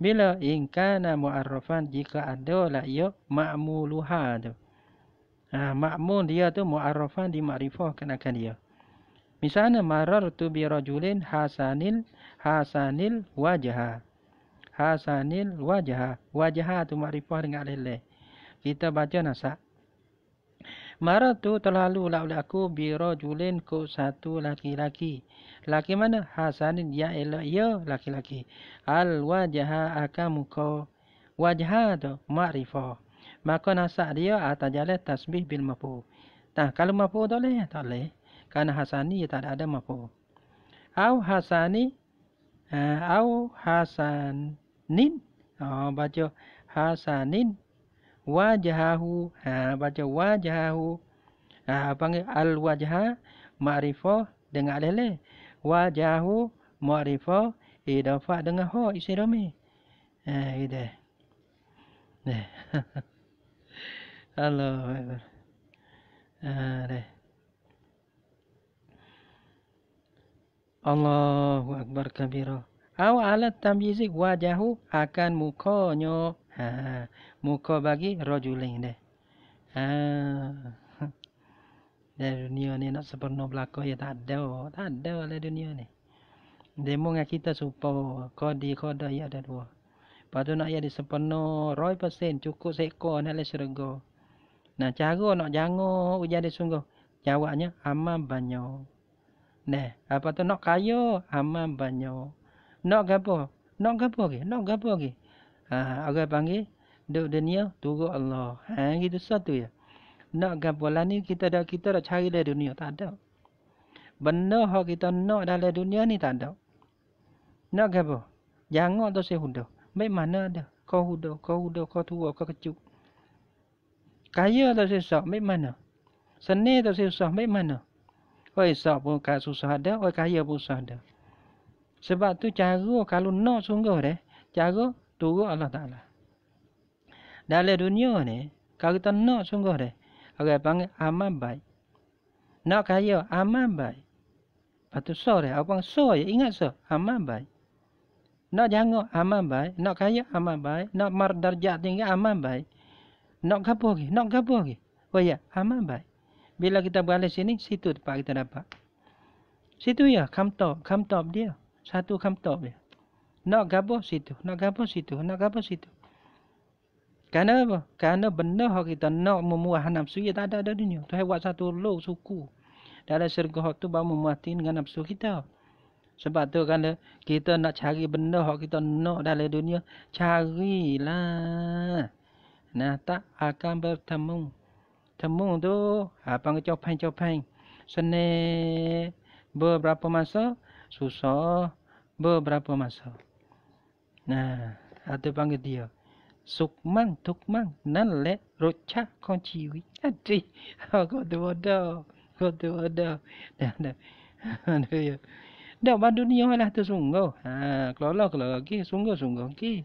S1: Bila ingkana mu'arrafan jika ada lah ia ma'muluha tu. Ha, ma'mul dia tu mu'arrafan dimakrifahkan akan dia. Misalnya marar tu bi hasanil hasanil wajah Hasanil wajah wajah tu marifah dengan alih Kita baca nasak. Marah tu terlalu lah oleh aku biro julin ko satu laki-laki. Laki mana? Hasanin ya elok ya laki-laki. Al wajah akamu ko wajah tu makrifah. Maka nasak dia atau jalan tasbih bil mafu. Nah, kalau mafu tak boleh, tak boleh. Karena Hasani tak ada, ada Aw Au Hasani, eh, au Hasanin, oh, baca Hasanin, wajahahu ha baca wajahahu ha panggil al wajah, ma'rifah dengan alif le wajahu ma'rifah idafa dengan ha isyrami ha ide nah hello ha deh Allahu akbar kabira. Aw ala tamyizik wajahu akan mukonyo, Ha muka bagi rojuling deh. Ha. Ah, Dari dunia ni nak sempurna belakang ya tak ada. Tak ada lah dunia ni. Demo dengan kita supo kodi koda ya ada dua. Lepas tu nak ya di sempurna roi persen cukup seko nak le syurga. Nah cago, nak jangan ujian di sungguh. Jawabnya aman banyak. Nah, apa tu nak kaya aman banyak. Nak apa? Nak apa ke? Nak apa ke? Ha, orang panggil duduk dunia turut Allah. Ha gitu satu ya. Nak gapolan kan ni kita dah kita dah cari dalam dunia tak ada. Benda hak kita nak dalam dunia ni tak ada. Nak gapo? Jangan tu saya sehudo. Baik mana ada? Kau hudo, kau hudo, kau tua, kau kecuk. Kaya tu saya sok, baik mana? Seni tu saya sok, baik mana? Oi sok pun kaya susah ada, oi kaya pun susah ada. Sebab tu cara kalau nak sungguh deh, cara turut Allah Ta'ala. ဒါလည်းဒုညောနဲ့ကာကတနော့ဆုံးကောတယ်ဟုတ်ကဲ့ပန်းအမတ်ပိုင်နော့ခါရောအမတ်ပိုင်ဘာတူဆော့တယ်အပန်းဆော့ရဲ့အင်းကဆော့အမတ်ပိုင်နော့ဂျန်ကအမတ်ပိုင်နော့ခါရောအမတ်ပိုင်နော့မာဒါဂျာတင်ကအမတ်ပိုင်နော့ခပ်ဖို့ကနော့ခပ်ဖို့ကဟုတ်ရဲ့အမတ်ပိုင်ဘီလကတဘာလဲစင်းစီတူပါကတရပါစီတူရခမ်တော့ခမ်တော့ဒီစာတူခမ်တော့ဗျနော့ခပ်ဖို့စီတူနော့ခပ်ဖို့စီတူနော့ခပ်ဖို့စီတူ kerana apa? Kerana benda yang kita nak memuah nafsu, ia ya tak ada di dunia. Tuhan buat satu luk suku. Dalam syurga yang tu baru memuati dengan nafsu kita. Sebab tu kan, kita nak cari benda yang kita nak dalam dunia, carilah. Nah, tak akan bertemu. Temu tu, apa ha, yang copeng-copeng. Senik beberapa masa, susah beberapa masa. Nah, ada ha, panggil dia. สุขมั่งทุกมั่งนั่นแหละรสชาติของชีวิตอะไรก็ตัวเดิมก็ตัวเดิมเดี๋ยวเดี๋ยวเดี๋ยวมาดูนี่ยังไงล่ะตัวสูงก็อ่ากลัวกลัวกี่สูงก็สูงก็กี่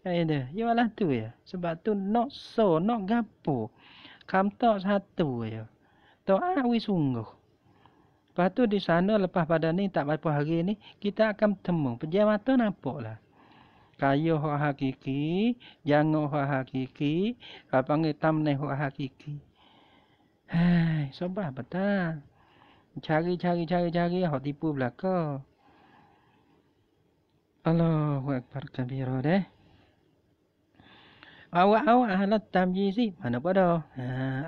S1: ไอ้เดี๋ยวยังไงล่ะตัวอย่างสบายตัวนอกโซนอกกระปุกคำต่อชาตัวอย่างต่ออาวิสูงก็ Lepas tu di sana, lepas pada ni, tak berapa hari ni, kita akan temung. Pejabat tu nampak lah kayuh hak hakiki, jango hak hakiki, kapang hitam ne hak hakiki. Hai, sobah betul. Cari cari cari cari hak tipu belaka. Allahu akbar kabir deh. Awak awak alat tamjizi mana pada? Ha,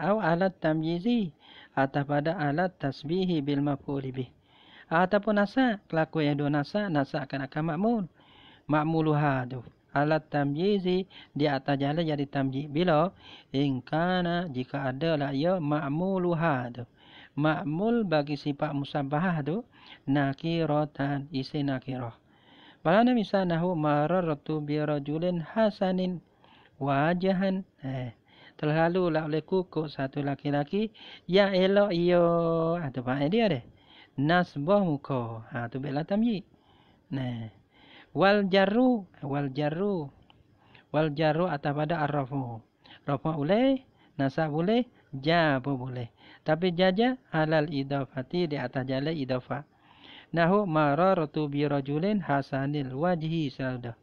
S1: awak alat tamjizi atau pada alat tasbihi bil mafuli bih. Ataupun nasa, kelakuan yang dua nasa, nasa akan akan makmul ma'muluha tu alat tamyizi di atas jala jadi tamji bila in kana jika ada la ya ma'muluha tu ma'mul bagi sifat musabbahah tu nakiratan isi nakirah Balana misal nahu marartu bi rajulin hasanin wajahan eh terlalu lah oleh kuku satu laki-laki ya elok yo atau ah, pak dia deh nasbah muka ha tu bela tamyiz nah wal jaru, wal jaru, wal jaru atau pada arrafu rafa boleh nasab boleh jabu boleh tapi jaja halal idafati di atas jala idafa nahu marartu bi rajulin hasanil wajhi sada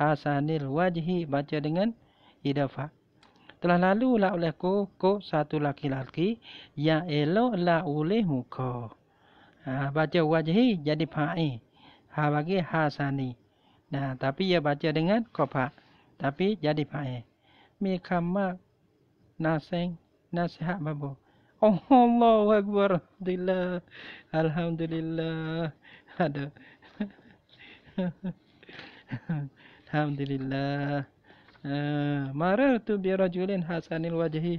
S1: hasanil wajhi baca dengan idafa telah lalu la oleh ko ko satu laki laki yang elo la oleh muka ha, baca wajhi jadi fa'i ha bagi hasani นะทับปียาบาดเจดงั้นก็พระทับปียาดิพายมีคำว่านาเซงนาเซฮะมาบุโอ้โหโลกบรดิลละอัลฮัมดุลิลละฮะเดอฮามดิลลามาเรื่องตัวเบียร์จูเลนฮัสซานิลวาจี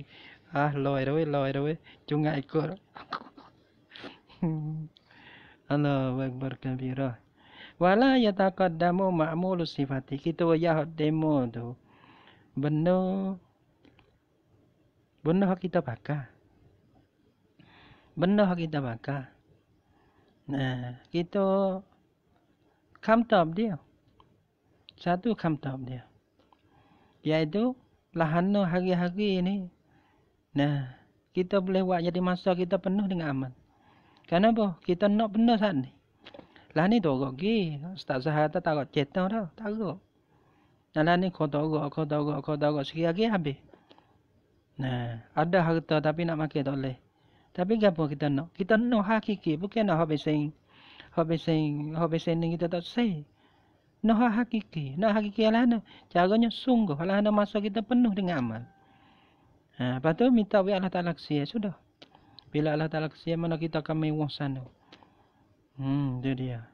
S1: อ่ะลอยเร็วลอยเร็วจุงไงก็อันนั้นเวกบาร์กันเบียร์ wala yataqaddamu ma'mul sifati kita ya demo tu benda benda hak kita pakai benda hak kita pakai nah kita kam tab dia satu kam tab dia iaitu lahan hari-hari ni nah kita boleh buat jadi masa kita penuh dengan aman kenapa kita nak benda saat ni လာနေတော့ကောကေစတဇဟာတတကောကျေတောတော့တကောနာလာနေခေါ်တော့ကောခေါ်တော့ကောခေါ်တော့ကောစီရကေဟဘေနာအဒဟာတတပိနမကေတော့လေတပိကပေါ်ကတနောကတနောဟာခိကေဘုကေနဟဘေစိန်ဟဘေစိန်ဟဘေစိန်နေကတတော့စေနဟာဟာခိကေနဟာခိကေလာနဂျာဂညဆုံကလာနမဆကေတပနုဒငါမန်အဲဘာတို့မိတဝိအလ္လာဟ်တာလာခစီရဆုဒဘီလာအလ္လာဟ်တာလာခစီမနကိတကမေဝန်ဆန်နော Hmm, itu dia.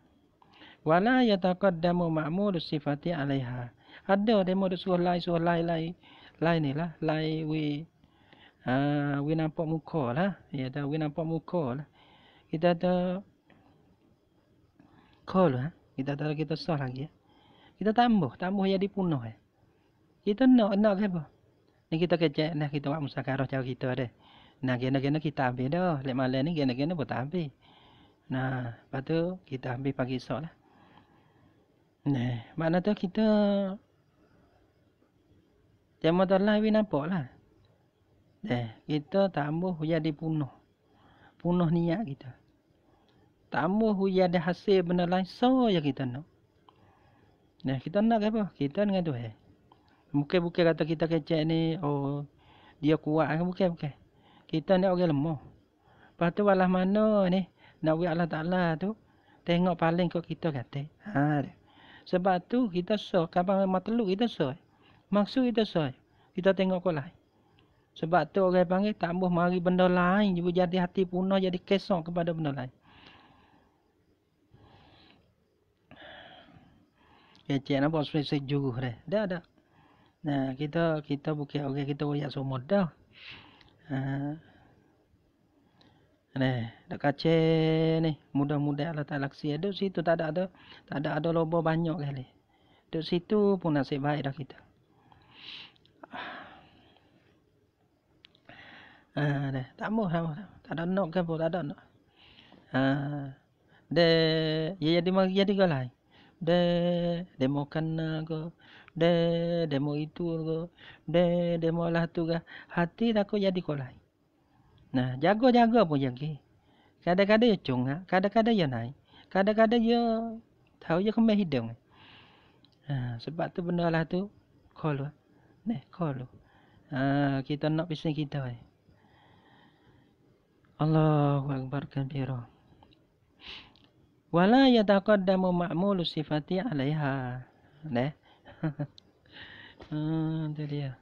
S1: Wala yataqaddamu ma'mul sifati 'alaiha. Ada demo dia suruh lain suruh lain lain. Lain ni lah, lain we ha, ah, we nampak muka lah. Ya dah we nampak muka lah. Kita ada call ha? Kita tak kita sah lagi ya. Kita tambah, tambah yang dipunuh ya. Kita nak nak ke apa? Ni kita kerja nah kita buat musyawarah jauh kita ada. Nah gena kena kita ambil dah. Lek malam ni gena kena buat ambil. Nah, lepas tu kita ambil pagi esok lah. Nah, makna tu kita... Tema tu lah, we nampak lah. Nah, kita tambah hujan dipunuh. Punuh niat kita. Tambah hujan ada hasil benda lain, so yang kita nak. Nah, kita nak apa? Kita dengan tu eh. Bukan-bukan kata kita kecek ni, oh, dia kuat. kan Bukan-bukan. Kita ni orang lemah. Lepas tu, walah mana ni? nak buat Allah Ta'ala tu tengok paling kot kita kata ha, sebab tu kita so kapan mateluk kita so maksud kita so kita tengok kot lain sebab tu orang panggil tambah mari benda lain jadi jadi hati punah jadi kesok kepada benda lain Ya, cik nampak sesuai sejuruh dah. Dah, dah. Nah, kita kita bukan orang okay, kita royak semua dah. Uh, Eh, ni dak kacen ni mudah-mudah Allah Taala kasi ada eh, situ tak ada ada tak ada ada lobo banyak kali duk situ pun nasib baik dah kita Ah, dah tak mau tak, mau, tak ada nak ke pun tak ada nak ha ah, de ya jadi mari jadi ke lain de demo kena ke de demo itu ke de demo lah tu ke hati dah kau jadi kolai. Nah, jaga-jaga pun jaga. Kadang-kadang dia cunga, ah. kadang-kadang dia naik. Kadang-kadang dia tahu dia kemah hidung. Ha, sebab tu benda lah tu, call lah. Nah, call lah. Ha, kita nak pisang kita. Eh. Allahu Akbar kabira. Wala yataqaddamu ma'mulu sifati alaiha. Nah. Hmm, tu dia.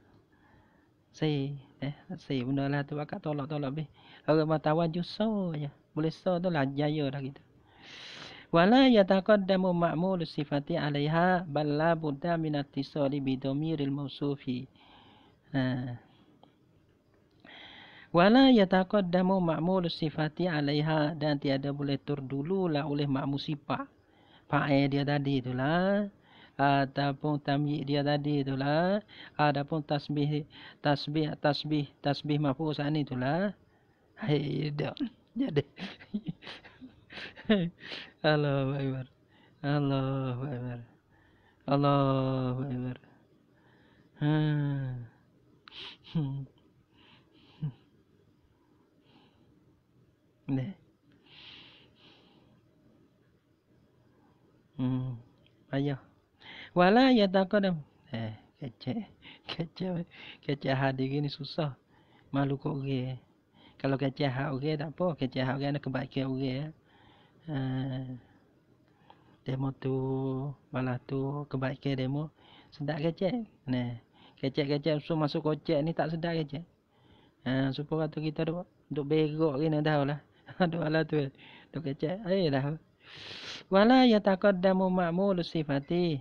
S1: Say eh, Say benda lah tu Bakat tolak-tolak be. Orang matawan tu so ya. Boleh so tu lah Jaya dah kita Wala ya takut damu ma'mul sifati alaiha Bala buddha minati soli bidomiril mausufi ha. Wala ya takut damu ma'mul sifati alaiha Dan tiada boleh terdulu lah oleh ma'mu sifat Pakai dia tadi itulah ataupun tamyiz dia tadi itulah adapun tasbih tasbih tasbih tasbih mafhus ani itulah hai dia jadi Allahu akbar Allahu akbar Allahu akbar ha ne hmm ayah wala ya takut dah. Eh, kecek. Kecek kecek hati gini susah. Malu kok orang. Eh. Kalau kecek hak orang okay, tak apa, kecek hak orang nak kebaikan orang. Eh. Eh, demo tu, malah tu kebaikan demo. Sedak kecek. Nah, kecek-kecek so masuk kocek ni tak sedak kecek. Ha, uh, supaya tu kita duk duk berok gini dah lah. Aduh Allah tu. Duk kecek. Lah. Ya dah. Wala ya takut damu makmul sifatih.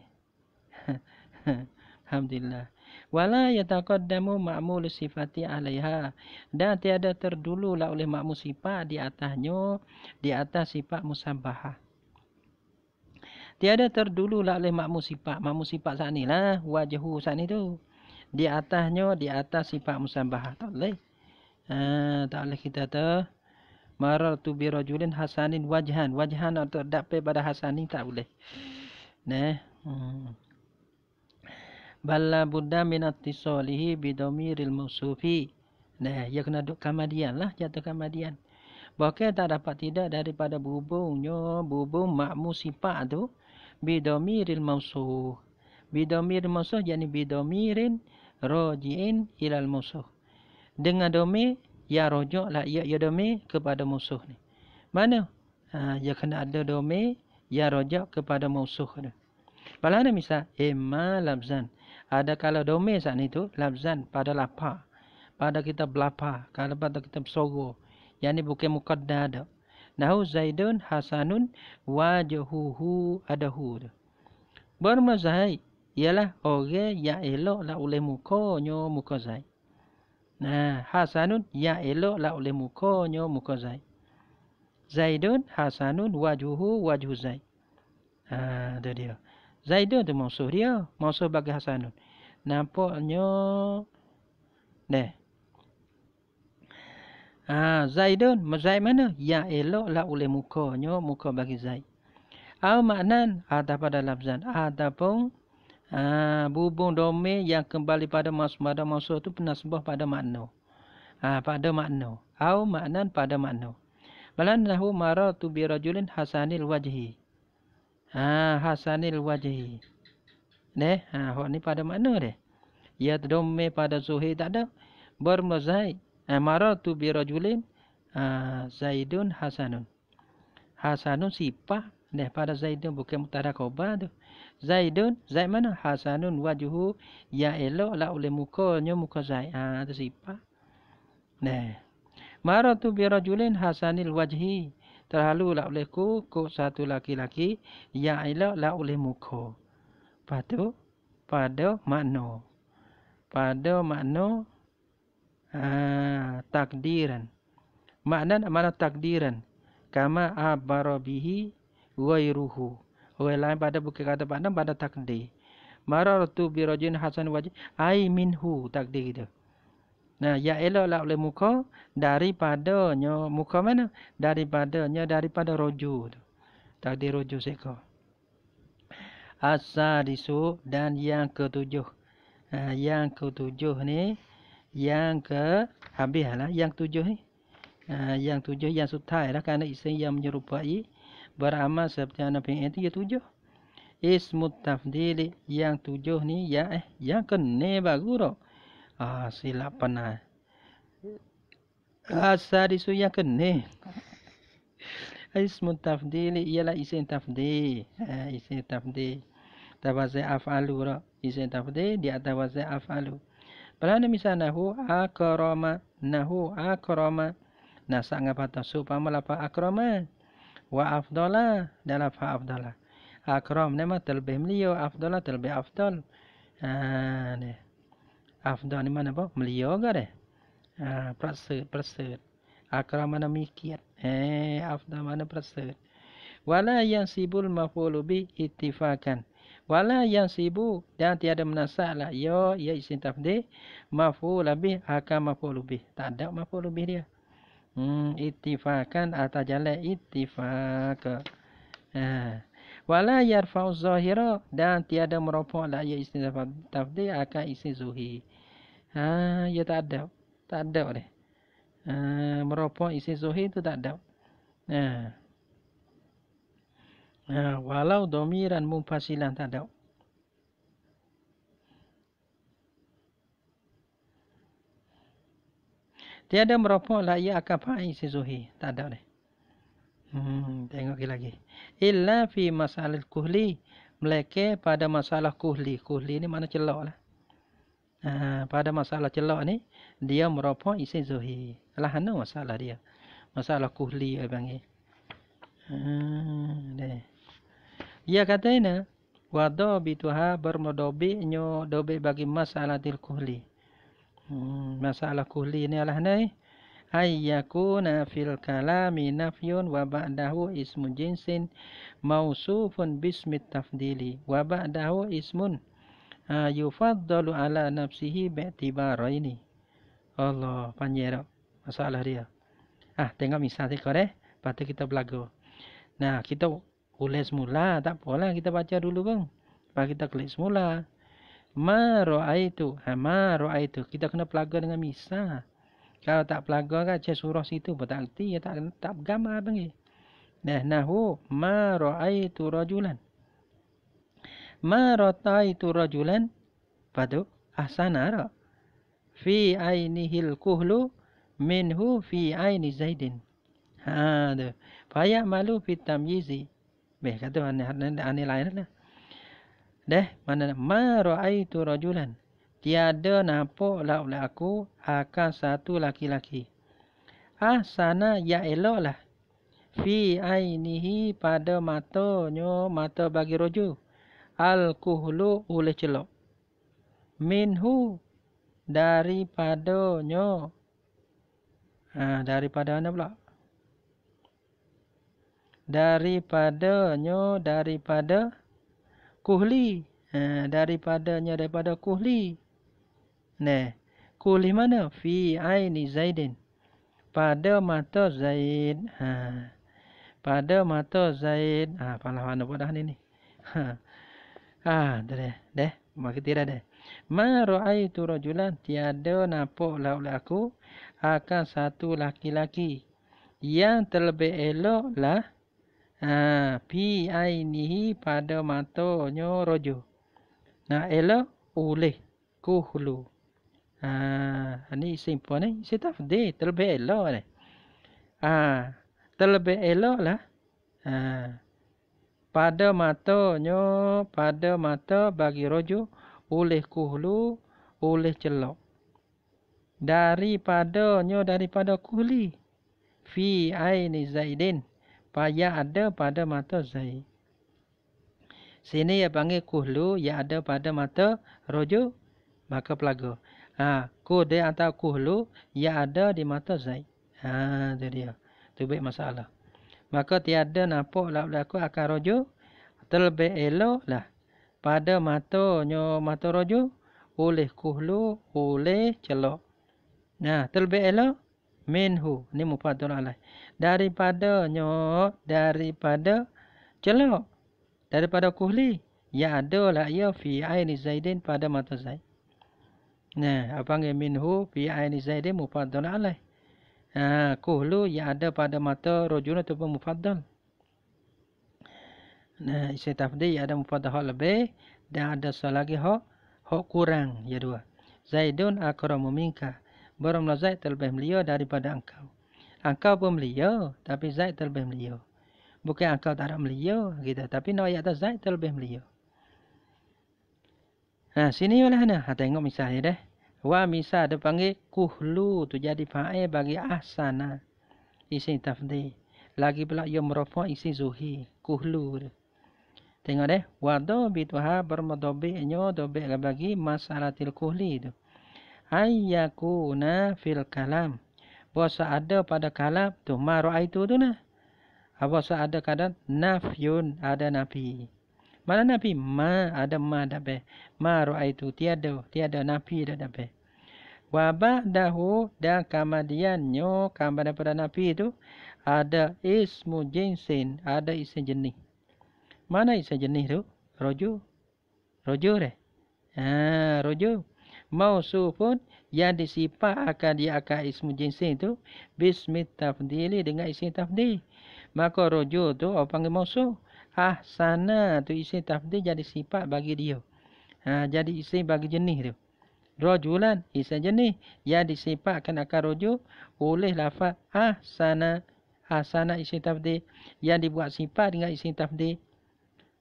S1: Alhamdulillah. Wala yataqaddamu ma'mul sifati 'alaiha. Dan tiada terdululah oleh ma'mul sifat di atasnya di atas sifat musabbahah. Tiada terdulu terdululah oleh ma'mul sifat. Ma'mul sifat saat ni lah. Wajahu saat ni Di atasnya, di atas sifat musambahah. Tak boleh. Uh, tak boleh kita tu. Maral tu birajulin hasanin wajhan. Wajhan atau dapai pada hasanin tak boleh. Nah. Hmm bal Buddha min attisalihi bi dhamiril mausufi nah ia kena duduk kamadian lah jatuh kamadian bahkan tak dapat tidak daripada bubungnya bubung makmu sifat tu bi dhamiril mausuf bi dhamiril mausuf yakni bi ilal musuh. dengan domi ya rojok lah ya ya domi kepada musuh ni mana ha ya kena ada domi ya rojok kepada musuh tu Balana misal Ima lamzan ada kalau domain saat tu, lafzan pada lapar. Pada kita berlapar, kalau pada kita bersoro. Yang ini bukan mukaddah ada. Nahu Zaidun Hasanun wajahuhu adahu. Bermu Zaid ialah orang yang elok lah oleh mukanya muka Zaid. Nah, Hasanun yang elok lah oleh mukanya muka Zaid. Zaidun Hasanun wajuhu wajuhu Zaid. Ah, ha, itu dia. Zaidan tu musuh dia. Musuh bagi Hasanun. Nampaknya. Dah. Ha, Zaidun. Zaid mana? Ya elok lah oleh mukanya. Muka bagi Zaid. Au maknan. Ada pada lafzan. Ada pun. Ha, bubung dome yang kembali pada masa pada masa tu pernah sembah pada makna. Ha, pada makna. Au maknan pada makna. Malan lahu mara tu birajulin hasanil wajhi. Ha hasanil wajhi. Ne? Ha hok ni pada mana dia? Ya dumme pada zuhi tak ada. Bermazai amaratu ha, bi rajulin ha, Zaidun Hasanun. Hasanun sifat ne pada Zaidun bukan mutada khabar tu. Zaidun Zaid mana? Hasanun wajhu ya elo la oleh mukanya muka Zaid. Ha tu sifat. Ne. Maratu bi rajulin hasanil wajhi terhalu lah oleh ku ku satu laki-laki yang ialah lah oleh muka pada pada makna pada makna aa, ah, takdiran makna mana takdiran kama wa wairuhu orang lain pada bukan kata pandang pada takdir mararatu birajin hasan wajib ai minhu takdir itu Nah, ia eloklah oleh muka daripada daripadanya muka mana? Daripada Daripadanya daripada roju tu. tak di roju seko. Asadisu dan yang ketujuh. Nah, yang ketujuh ni yang ke habis lah yang tujuh ni. Nah, yang tujuh yang sutai lah kerana isim yang menyerupai berama seperti anak pengen itu yang tujuh. Ismut tafdili yang tujuh ni ya eh yang kene bagus roh. Ah, silap pernah. Asal di kene. Ismu tafdil ialah isim tafdi Eh, ha, isim tafdil. Tawazi af'alu ra. Isim tafdil di atas af'alu. Pelana misana nahu akrama nahu akrama. Nasa ngapa ta supa melapa akrama. Wa afdala dalam fa afdala. Akram nama terlebih beliau afdala terlebih afdal. Ah, ni afdal ni mana apa? Melia ke dah? Ha, prasad, prasad. Akram mana mikiat? Eh, afdal mana prasad? Wala yang sibul mafulu bi ittifakan. Wala yang sibu dan tiada menasaklah. yo ya, ya isin tafdi. Mafulu bi akam mafulu bi. Tak ada mafulu bi dia. Hmm, ittifakan atau jalan ittifak. Ha. Wala yarfa'u zahira dan tiada meropok la ya isin tafdi akan isin zuhi. Ha, ya tak ada. Tak ada dia. Ha, meropok isi zuhir tu tak ada. Ha. ha walau domiran mumpasilan tak ada. Tiada meropok lah ia akan pahit isi zuhir. Tak ada dia. Hmm, tengok lagi. Illa fi masalah kuhli. Mereka pada masalah kuhli. Kuhli ni mana celok lah. Ah, pada masalah celak ni dia merupakan isi zohi. lah anu masalah dia masalah kuhli abang ni. ha, dia kata ini wadha bituha bermadobi nyo dobi bagi masalah til kuhli hmm, masalah kuhli ni lah ni ayyakuna fil kalami nafyun wa ba'dahu ismu jinsin mausufun bismit tafdili wa ba'dahu ismun ha, yufaddalu ala nafsihi bi'tibara ini. Allah panjang masalah dia. Ah tengok misal dia kore, patut kita belaga. Nah, kita ulas semula, tak apalah kita baca dulu bang. Pak kita klik semula. Ma ra'aitu, ha ma ra'aitu. Kita kena belaga dengan misal. Kalau tak belaga kan cek surah situ pun tak erti, ya, tak tak gambar bang. Nah, nahu ma ra'aitu rajulan ma tu rajulan padu ahsanara fi ainihi al-kuhlu minhu fi aini zaidin ha tu payah malu fi tamyizi beh kata ane ane, ane lain lah deh mana ma tu rajulan tiada nampak lah oleh aku akan satu laki-laki ah sana ya lah. fi ainihi pada matanya mata bagi rajul Al kuhlu oleh celok. Minhu daripadanya. Ha, daripada mana pula? Daripadanya daripada kuhli. Ha, daripadanya daripada kuhli. Nah, kuhli mana? Fi aini zaidin. Pada mata zaid. Ha. Pada mata zaid. Ha, pahlawan apa dah ni ni? Ha. Ah, ha, dah deh. Mak kita dah deh. Ma ra'aitu rajulan tiada nampaklah oleh aku akan satu laki-laki yang terlebih eloklah ah ha, pi ainihi pada matanya rojo. Nah, elok oleh kuhlu. Ah, ha, ini simple ni. Sitaf de terlebih elok ni. Ah, terlebih eloklah. Ah, pada matanya pada mata bagi rojo oleh kuhlu oleh celok daripadanya daripada kuli fi aini zaidin paya ada pada mata zaid sini ya panggil kuhlu ya ada pada mata rojo maka pelaga ha kode atau kuhlu ya ada di mata zaid ha tu dia tu baik masalah maka tiada nampak lah aku akan rojo terlebih elok lah pada mata matanya mata rojo oleh kuhlu oleh celok nah terlebih elok minhu ini mufadul alai daripada nyo daripada celok daripada kuhli ya ada lah ya fi aini zaidin pada mata zaid nah apa panggil minhu fi aini zaidin mufadul alai ha, eh, kuhlu yang ada pada mata rojun ataupun mufaddal. Nah, isi tafdi yang ada mufaddal hak lebih dan ada selagi hak hak kurang ya dua. Zaidun akramu minkah, Baramlah Zaid terlebih mulia daripada engkau. Engkau pun mulia tapi Zaid terlebih mulia. Bukan engkau tak ada mulia gitu tapi nak ayat Zaid terlebih mulia. Nah, sini wala nah, ha, tengok misalnya deh. Wa misa dia panggil kuhlu tu jadi fa'il bagi ahsana. Isi tafdi. Lagi pula ia merofa isi zuhi. Kuhlu. Tengok deh. Wadu bituha bermadobi nyo dobi bagi masalatil kuhli tu. Ayyakuna fil kalam. Bosa ada pada kalam tu. Maru'ah itu tu na. Ha, bosa ada kadang nafyun ada nafi. Mana nabi? Ma ada ma dah be. Ma ru'ai tu tiada, tiada nabi dah dah wa ba'dahu dan kemudiannya kemudian pada nabi itu ada ismu jinsin ada isim jenis mana isim jenis itu rojo rojo deh ah ha, rojo mausufun yang disifat akan dia akan ismu jinsin itu bismit tafdili dengan isim tafdil maka rojo tu apa panggil mausuf ahsana tu isim tafdil jadi sifat bagi dia ha, jadi isim bagi jenis dia rojulan hisa jenis yang disifatkan akan rujuk oleh lafaz ahsana ahsana isim tafdi yang dibuat sifat dengan isim tafdi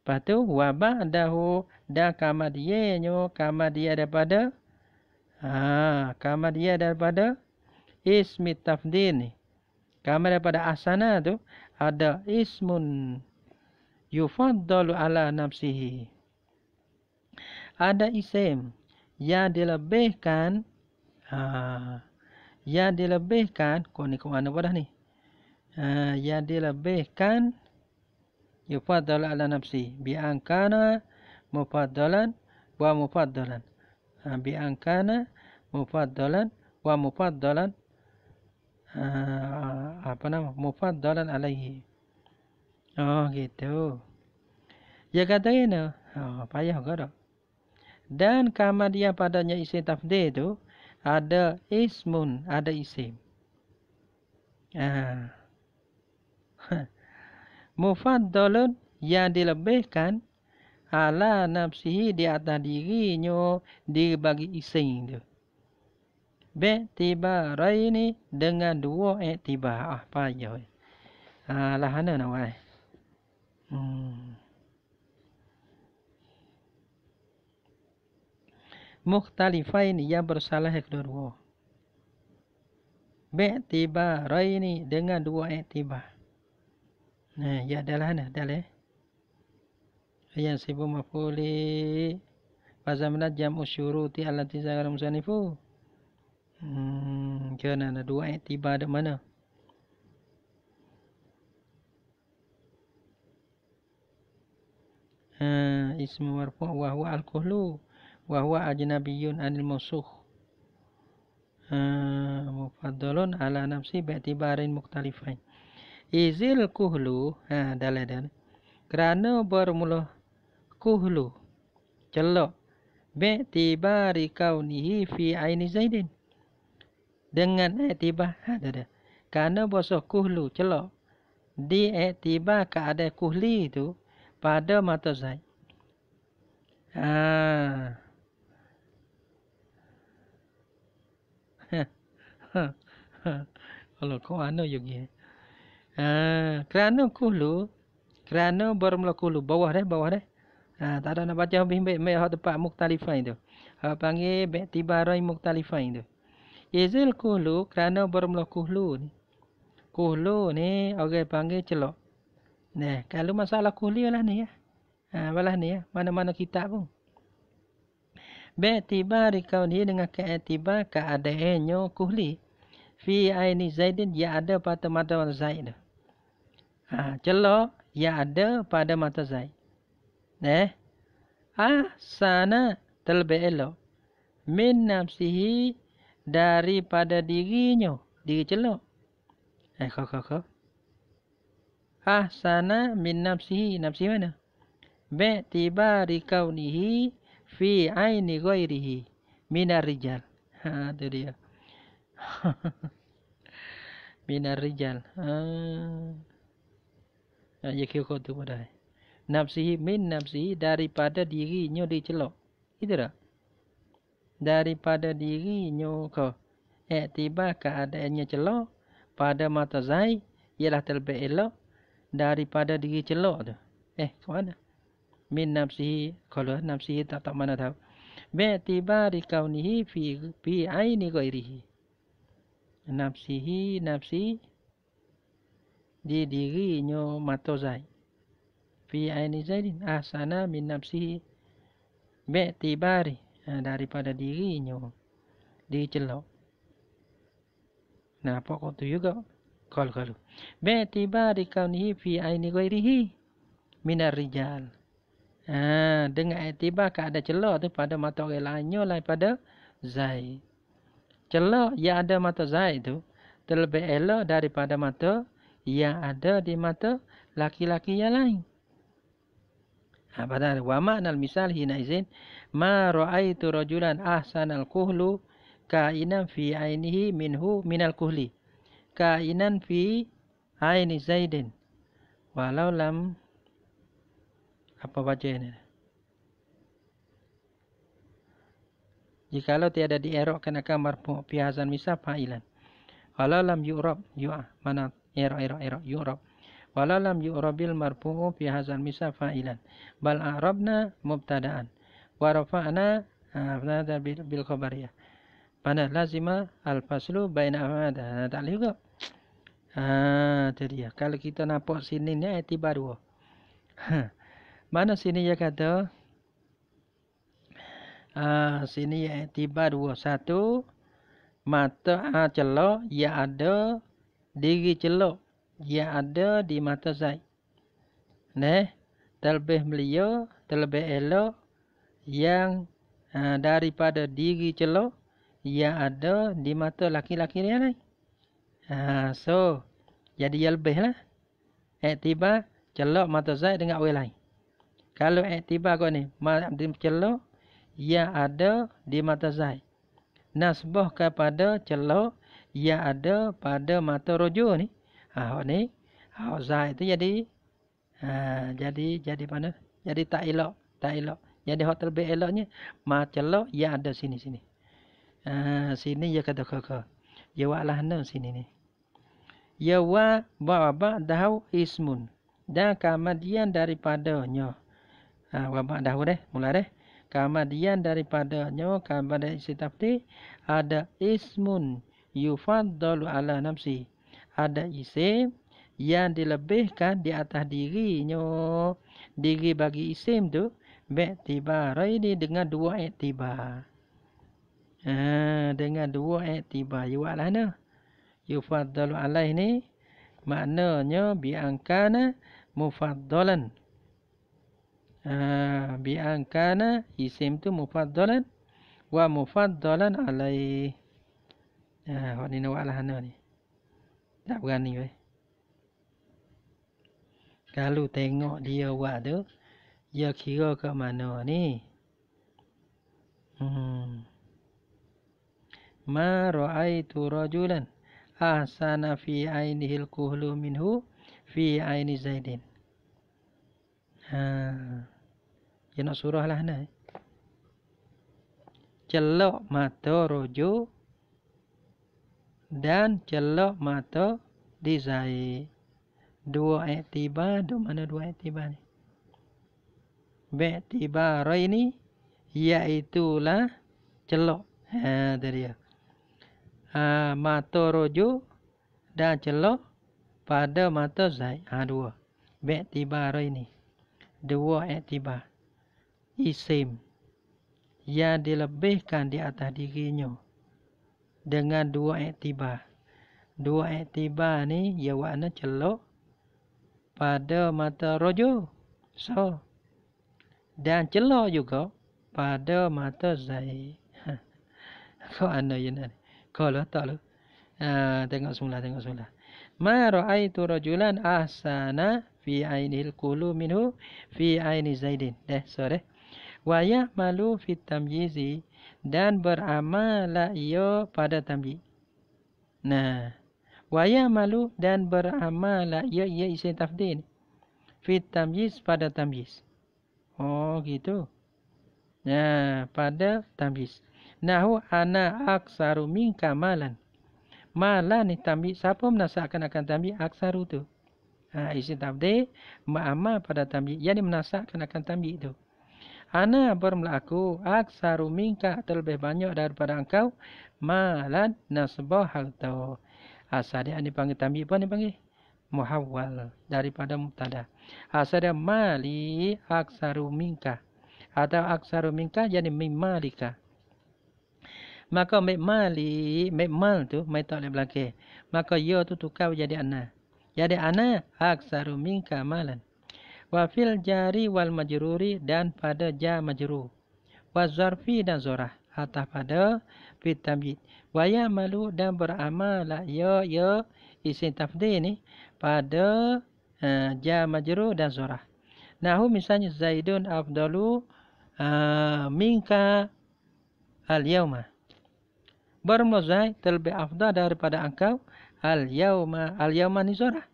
S1: lepas tu wa ba'dahu da kamadiyenyo kamadiya daripada ha kamadiya daripada ismi tafdi ni kamadiya daripada ahsana tu ada ismun yufaddalu ala nafsihi ada isim ya dilebihkan ha ya dilebihkan ko ni ke mana pada ni ha ya dilebihkan yufadal ala nafsi bi angkana mufaddalan wa mufaddalan ha bi angkana mufaddalan wa mufaddalan ha apa nama mufaddalan alaihi oh gitu ya katanya no oh payah kok dan kamadiyah padanya isim tafdeh itu ada ismun, ada isim. Ah. Mufaddalun yang dilebihkan ala nafsihi di atas dirinya bagi isim tu. Tiba rai ini dengan dua iktibar. Ah, payah. Ah, lahana nak buat. Hmm. mukhtalifaini yang bersalah kedua-dua. Bektiba raini dengan dua ektiba. Nah, ya adalah nah, dalih. Yang sibu mafuli fazamnat jam usyuruti allati zakar musanifu. Hmm, kena ada dua ektiba ada mana? Ha, ismu marfu' wa huwa al-kuhlu wa huwa ajnabiyyun anil musuh, uh, ha, mufaddalun ala nafsi bi'tibarin mukhtalifain izil kuhlu ha dale dale kerana bermula kuhlu celok bi'tibari kaunihi fi aini zaidin dengan i'tibar ha dale kerana bahasa kuhlu celok di i'tibar ada kuhli itu pada mata zaid ah Kalau kau ano yang ni? kerana kulu, kerana bermula kulu bawah deh, bawah deh. Ha, tak ada nak baca lebih baik mai tempat muktalifain tu. Ha panggil be tibarai muktalifain tu. Izil kulu kerana bermula kulu ni. Kulu ni orang panggil celok. Nah, kalau masalah kuliah lah ni ya. Ha, lah ni ya. Mana-mana kita pun. Be'tibar ni dengan ke'tibar keadaannya kuhli. Fi aini zaidin ya ada pada mata mata zaid. Ha, celo ya ada pada mata zaid. Eh? Ah, sana terlebih elok. Min nafsihi daripada dirinya. Diri celok. Eh, kau, kau, kau. Ah, sana min nafsihi. Nafsi mana? Be'tibar ikawlihi. Be'tibar fi aini ghairihi minar rijal ha tu dia minar rijal ha ya ke kota pada nafsihi min nafsihi daripada dirinya dicelok itu dah daripada dirinya ke eh tiba ada keadaannya celok pada mata zai ialah terlebih elok daripada diri celok tu eh ke mana มินนับสีขลอนับสีตัตมานาทาเบติบาริกาวนีฟีฟีไอนี่ก็อิริฮีนับสีฮีนับสีดีดีรีโยมาโตใจฟีไอนี่ใจดินอาสานามินนับสีเบติบาริดาริพัดดีรีโยดีเจลโลนับพอก็ตุยก็ขลขลเบติบาริกาวนีฟีไอนี่ก็อิริฮีมินาริจัล Ha, dengan iktibar kan ada celak tu pada mata orang lainnya lain pada Zai. Celak yang ada mata Zai tu terlebih elok daripada mata yang ada di mata laki-laki yang lain. Ha, pada wa ma'na misal hina izin ma ra'aitu rajulan ahsan al-kuhlu ka'inan fi ainihi minhu min al-kuhli. Ka'inan fi aini Zaidin. Walau lam apa wajah ini. Jikalau tiada dierok kena ke marfu piazan misa fa'ilan. Walau lam yu'rab yu'a mana erok erok erok yu'rab. Walau lam yu'rabil marfu piazan misa fa'ilan. Bal a'rabna mubtada'an. Warafa'na ha'afnada bil, bil khabariyah. Mana lazima al-faslu baina afada. ada? Ha, boleh juga. Ah, ha, ya. Kalau kita nampak sini ni, ayat eh, baru. Mana sini dia kata? Uh, sini ya tiba dua satu mata a ah, celok ia ada diri celok ia ada di mata saya. neh terlebih melio terlebih elok yang uh, daripada diri celok ia ada di mata laki-laki ni uh, so jadi ia lebih lah eh tiba celok mata saya dengan orang lain kalau iktibar eh, kau ni mazhab di celok yang ada di mata zai nasbah kepada celok yang ada pada mata rojo ni ha ni ha zai tu jadi ha jadi jadi mana jadi tak elok tak elok jadi hak terlebih eloknya ma celok yang ada sini sini ha sini ya kata kau kau ya walah nah sini ni ya wa ba ba dahau ismun dan kemudian daripadanya Ha, ah, Ulama' dahulu deh. Mula deh. Kemudian daripadanya, kepada istitafti, ada ismun yufaddalu ala nafsi. Ada isim yang dilebihkan di atas dirinya. Diri bagi isim tu, Bektibar ini dengan dua ektibar. Ha, ah, dengan dua ektibar. You buat lah ni. You faddalu alaih ni. Maknanya biangkana Mufaddalan. Ah, bi kana isim tu mufaddalan wa mufaddalan alai ha ah, ini nak buat hana lah ni tak berani weh kalau tengok dia buat tu dia kira ke mana ni hmm ma raaitu rajulan ahsana fi ainihil hilkuhlu minhu fi aini zaidin ha dia nak surah lah ni. Celok mata rojo dan celok mata dizai. Dua aktibar, dua mana dua aktibar ni? Aktibar ini iaitulah celok. Ha, itu dia. Ha, mata rojo dan celok pada mata zai. Ha, dua. Aktibar ini. Dua aktibar isim yang dilebihkan di atas dirinya dengan dua iktibar. Dua iktibar ni ia warna celok pada mata rojo. So, dan celok juga pada mata zai. Kau anda yang ada. Kau lah tak lah. Ha, tengok semula, tengok semula. Ma ra'aitu rajulan ahsana fi ainil kullu minhu fi aini zaidin. Dah, sorry wayah malu fit tamyizi dan beramal ia pada tamyi. Nah, wayah malu dan beramal ia ia isi tafdil fit tamyiz pada tamyiz. Oh, gitu. Nah, pada tamyiz. Nahu ana aksaru minka malan. Malan ni tamyiz siapa menasakkan akan tamyiz aksaru tu. Ha, isi tafdil ma'ama pada tamyiz. Yang ni menasakkan akan tamyiz itu. Ana bermelaku aksaru mingka terlebih banyak daripada engkau malan nasbah hal tau. Asal dia ni panggil tambi pun ni panggil muhawwal daripada mutada. Asal dia mali aksaru mingka atau aksaru mingka jadi mimalika. Maka mek mali, mek mal tu, mek tak boleh belakang. Maka ia ya tu tukar jadi anak. Jadi anak, aksaru mingka malan wa fil jari wal majruri dan pada ja majru wa zarfi dan zorah atau pada fitamid wa malu dan beramal lah ya ya isim tafdi ni pada uh, ja majru dan zorah nahu misalnya zaidun afdalu uh, minka al yauma bermuzai terlebih afdal daripada engkau al yauma al yauma ni zorah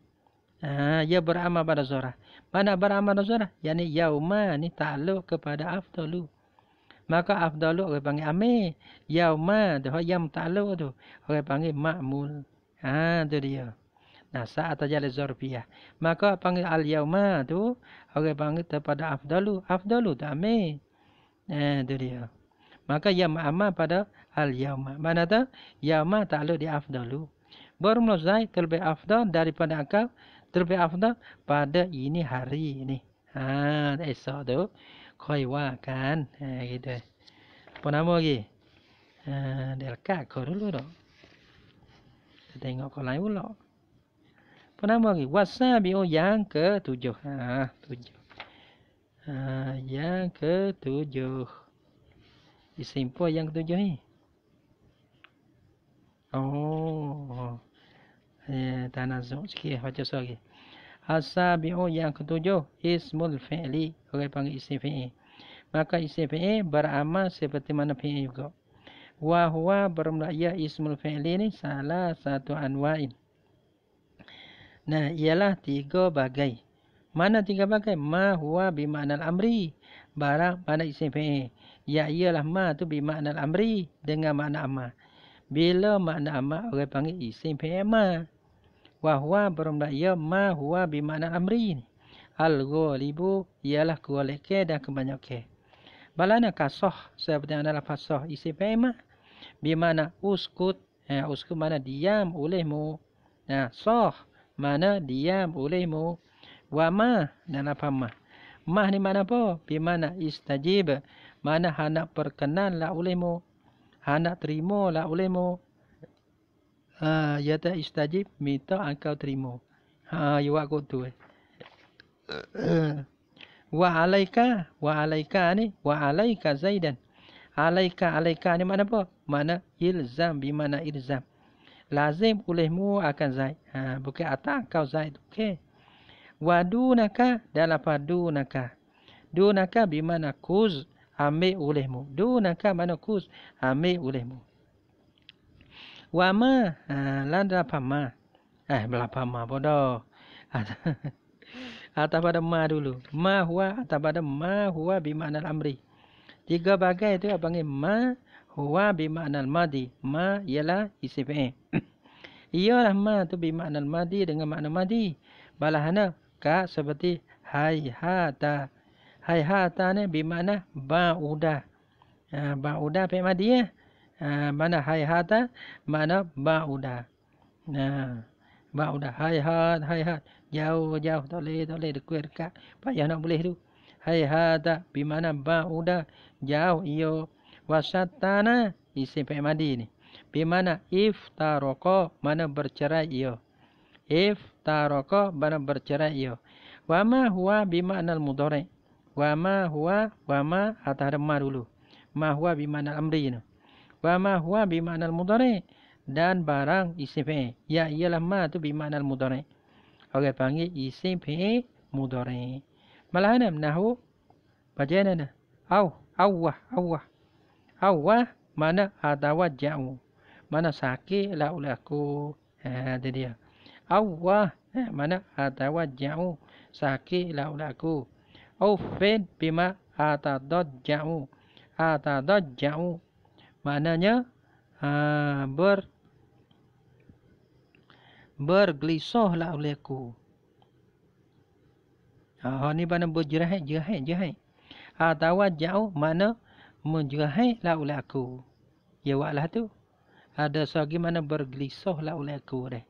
S1: Ha, ia beramal pada Zorah. Mana beramal rasulah? Yang ni yauman ni takluk kepada afdalu. Maka afdalu orang panggil amir. Yauman tu. Yang takluk tu. Orang panggil makmul. Ha, tu dia. Nah, saat aja tajal zorbiyah. Maka panggil al-yauman tu. Orang panggil kepada afdalu. Afdalu tu amir. Ha, tu dia. Maka yang ma'amah pada al-yauman. Mana tu? Yauman takluk di afdalu. Baru mula zaid terlebih afdal daripada akal terlebih afdal pada ini hari ini. Ha, ah, esok tu koi wa kan. Ha, gitu. Apa nama lagi? Ah, ha, delka ko dulu dok. Saya tengok ko lain pula. Apa nama lagi? Wasabi oh yang ke ha, tujuh. Ha, tujuh. Ah, yang ke tujuh. Isimpo yang ke tujuh ni. Oh, tanah zon sikit baca sorry asabiu yang ketujuh ismul fi'li orang panggil isim fi'i maka isim fi'i beramal seperti mana fi'i juga wa huwa bermula ya ismul fi'li ni salah satu anwa'in nah ialah tiga bagai mana tiga bagai ma huwa bi amri barang pada isim fi'i ya ialah ma tu bi amri dengan makna amal bila makna amal orang panggil isim fi'i amal wa huwa bermakna ya, ia ma huwa bi makna amri al ghalibu ialah kualike dan kebanyakan balana kasah seperti ana lafaz sah isi fa'il bi makna uskut ha eh, uskut makna diam olehmu nah ha, sah makna diam olehmu wa ma dan apa ma mah ni makna apa bi makna istajib makna hendak perkenanlah olehmu hendak terima lah olehmu Ha, ya tak istajib, minta engkau terima. Ha, ya buat kot tu. Eh. wa alaika, wa alaika ni, wa alaika zaidan. Alaika, alaika ni mana apa? Mana ilzam, bimana ilzam. Lazim olehmu akan zaid. Ha, bukan atas kau zaid. Okay. Wa dunaka, dalam naka. dunaka. Dunaka bimana kuz, ambil olehmu. Dunaka mana kuz, ambil olehmu ma, ma? ma Eh, bodoh. Ha, ma dulu Ma ma มาฮัวอัตบาดมาฮัวบิมานัลอัมรี tiga bagai itu apa panggil ma huwa bi ma'nal madi ma ialah isim fi'il lah ma tu bi ma'nal madi dengan mana madi balahana ka seperti hai hata hai hata ni bi makna ba udah ha, ba udah fi'il madi ya eh? Ah, mana hai hata eh? mana bauda nah bauda hai hat hai hat jauh jauh tole tole dekat dekat payah nak boleh tu hai hata ah, bi mana bauda jauh iyo wasatana eh? isim fi madi ni bi mana iftaraqa mana bercerai iyo Taroko mana bercerai iyo Wama ma huwa bi makna al Wama wa ma huwa wa ma dulu ma bi makna amri ni Wama huwa bima'na al-mudari. Dan barang isim fi'i. Ya ialah ma tu bima'na al-mudari. Okey, panggil isim fi'i mudari. Malahanam nahu. Bajanana. Aw. Awah. Awah. Awah. Mana adawa ja'u. Mana sakit laulaku. Haa, itu dia. Awah. Eh, mana adawa ja'u. Sakit laulaku. Ufin bima atadot ja'u. Atadot jauh maknanya ha, ber bergelisahlah oleh aku. Ha, ha ni mana berjerahat, jerahat, jerahat. Ha, tawa jauh mana menjerahatlah oleh aku. Ya waklah tu. Ada ha, seorang mana lah oleh aku deh.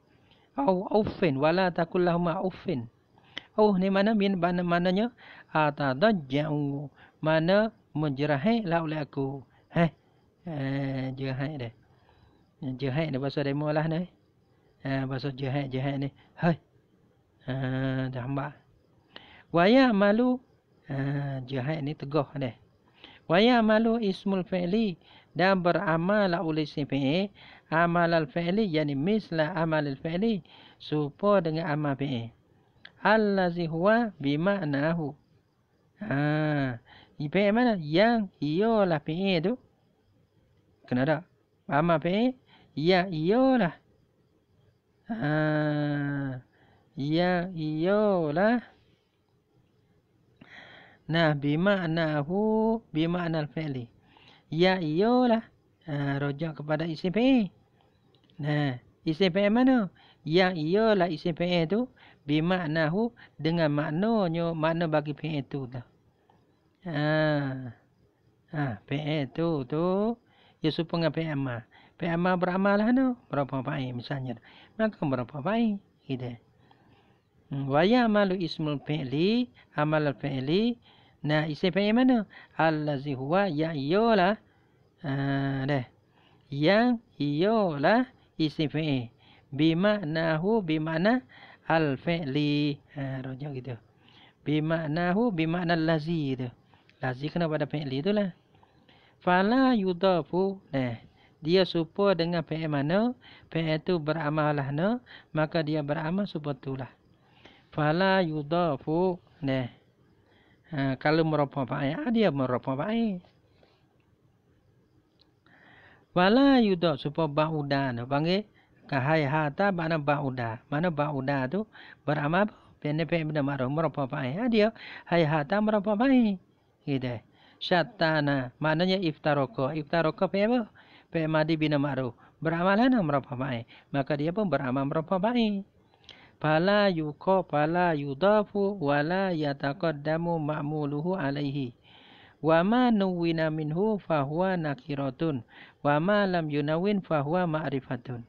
S1: Au ufin wala takullahu ma ufin. Au ni mana min mana mananya? Ha jauh mana menjerahatlah oleh aku. Heh. Eh, jahat dia. Eh, jahat dia pasal demo lah ni. Ha, pasal jahat-jahat ni. Hai. Ha, dah hamba. Waya malu. Ha, jahat ni teguh dia. Waya malu ismul fi'li. Dan beramal oleh si fi'i. Amal al-fi'li. Yani misla amal al-fi'li. Supo dengan amal fi'i. Allazi huwa bima'nahu. Ha. Ah, Ipe mana? Yang iyalah fi'i tu. Kena tak? Faham apa eh? Ya, iyalah. Ha. Ya, iyalah. Nah, bima'nahu bima'nal fi'li. Ya, iyalah. Ha, rojak kepada isim fi'i. Nah, isim fi'i mana? Ya, iyalah isim fi'i tu. Bima'nahu dengan maknanya, makna bagi fi'i tu. Ha. Ha, fi'i tu tu. Ia serupa dengan pihak amal. Pihak amal beramal lah tu. Berapa baik misalnya. Maka berapa baik. Kita. Hmm, Waya amalu ismul fi'li. Amal fi'li. Nah isi fi'li mana? Allazi huwa ya iyalah. Uh, yang iyalah isi fi'li. Bima'nahu bima'na al fi'li. Uh, ah, rujuk gitu. Bima'nahu bima'na lazi tu. Lazi kena pada fi'li tu lah. Fala yudafu. Eh, dia serupa dengan PM mana. PM itu beramalah lah na. Maka dia beramal seperti itulah. Fala yudafu. Eh, ha, kalau merupakan baik, ah, dia merupakan baik. Wala yudha supa ba'uda no panggil kahai hata mana ba'uda mana ba'uda tu beramal pene pene benda maruh merupa pai ah, dia hai hata merupa pai gitu syatana maknanya iftaroko iftaroko pe apa pe madi bina makru beramalan lah merapa mai maka dia pun beramal merapa mai pala yuko pala yudafu wala yataqaddamu ma'muluhu alaihi wa ma nuwina minhu fahuwa nakiratun wa ma lam yunawin fahuwa ma'rifatun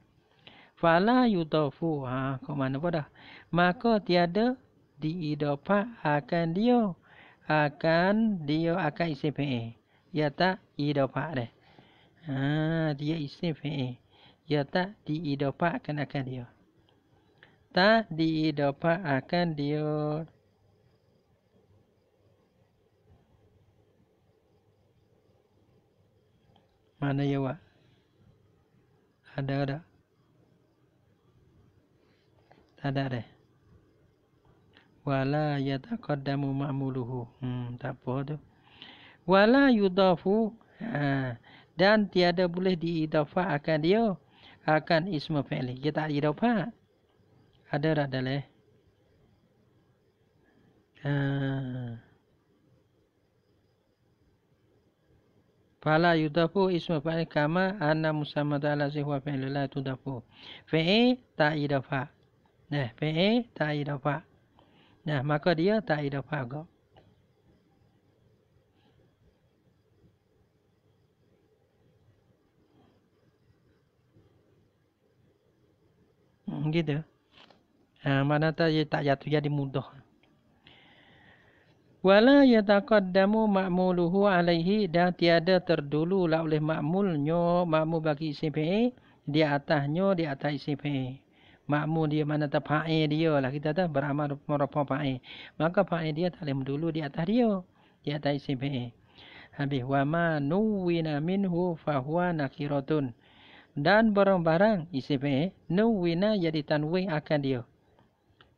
S1: fala yudafu ha kok mana pada maka tiada diidapa akan dia akan dia akan isi fi'il ya tak idopak deh. ha dia isi fi'il ya tak diidopak akan akan dia tak diidopak akan dia mana ya wak ada ada ada deh wala yataqaddamu ma'muluhu hmm tak apa tu wala yudafu ha, dan tiada boleh diidafa akan dia akan ismu fi'il dia tak diidafa ada tak ada leh ha. Fala yudafu ismu fa'il kama anna musammad ala zihwa fa'il la tudafu. Fi'i ta'idafa. Nah, eh, fi'i ta'idafa. Nah, maka dia tak idafah agak. Hmm, gitu. Ha, mana tak dia tak jatuh jadi mudah. Wala yataqaddamu ma'muluhu alaihi dan tiada terdulu la oleh ma'mulnya ma'mul bagi isim fi'i di atasnya di atas isim fi'i. Makmu dia mana tak pahai dia lah kita tahu beramal merapu pahai. maka pahai dia tak boleh mendulu di atas dia di atas isim pa'i habis wa ma nuwina minhu fahuwa nakiratun dan barang-barang isim pa'i nuwina jadi tanwin akan dia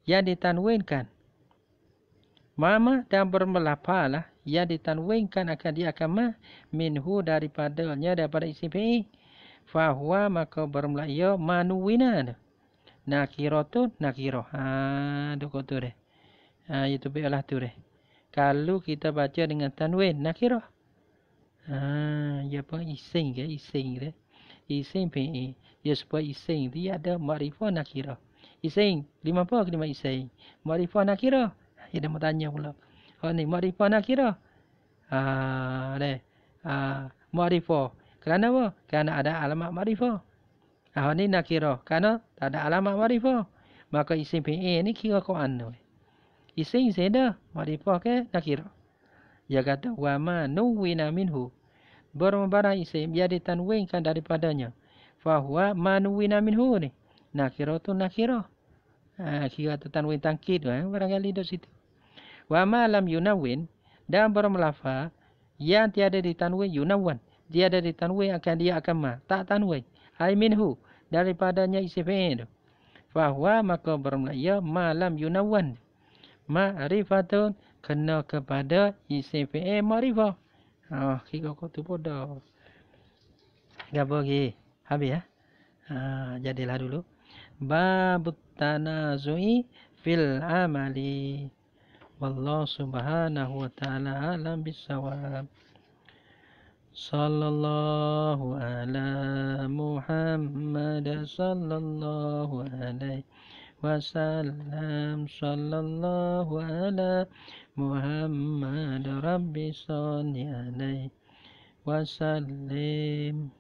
S1: yang kan? mama dan bermelapa lah yang kan akan dia akan ma minhu daripadanya daripada isim pa'i fahuwa maka bermula ia manuwina dia nakiro tu nakiro. Ha tu ko tu deh. Ha ah, ya itu be alah tu deh. Kalau kita baca dengan tanwin nakiro. Ha ya apa ising ke ising deh. Ising pin i. Ya sebab ising dia ya ada marifah nakiro. Ising lima apa ke lima ising? Marifah nakiro. Ya dah mau tanya pula. Ha ni marifah nakiro. Ha deh. Ha marifah. Kerana apa? Kerana ada alamat marifah. Ah ni nak kira kerana tak ada alamat makrifah. Maka isim fi'il ni kira kau anu. Isim sada makrifah ke nak kira. Ya kata wa ma nuwina minhu. Bermabara isim biar ditanwinkan daripadanya. Fahuwa ma nuwina minhu ni. Nak kira tu nak kira. Ha, kira tu tanwin tangkit tu. Eh? Barangkali duduk situ. Wa ma lam yunawin. Dan bermulafah. Yang tiada ditanwin yunawan. Tiada ditanwin akan dia akan ma. Tak tanwin ai minhu daripadanya isi fi'il tu fahuwa maka bermula ya malam yunawan ma'rifatun kena kepada isi fi'il ma'rifah ha oh, kira kau tu bodoh, dah gapo habis ya ha jadilah dulu bab tanazui fil amali wallahu subhanahu wa ta'ala alam bisawab صلى الله على محمد صلى الله عليه وسلم صلى الله على محمد ربي صل عليه وسلم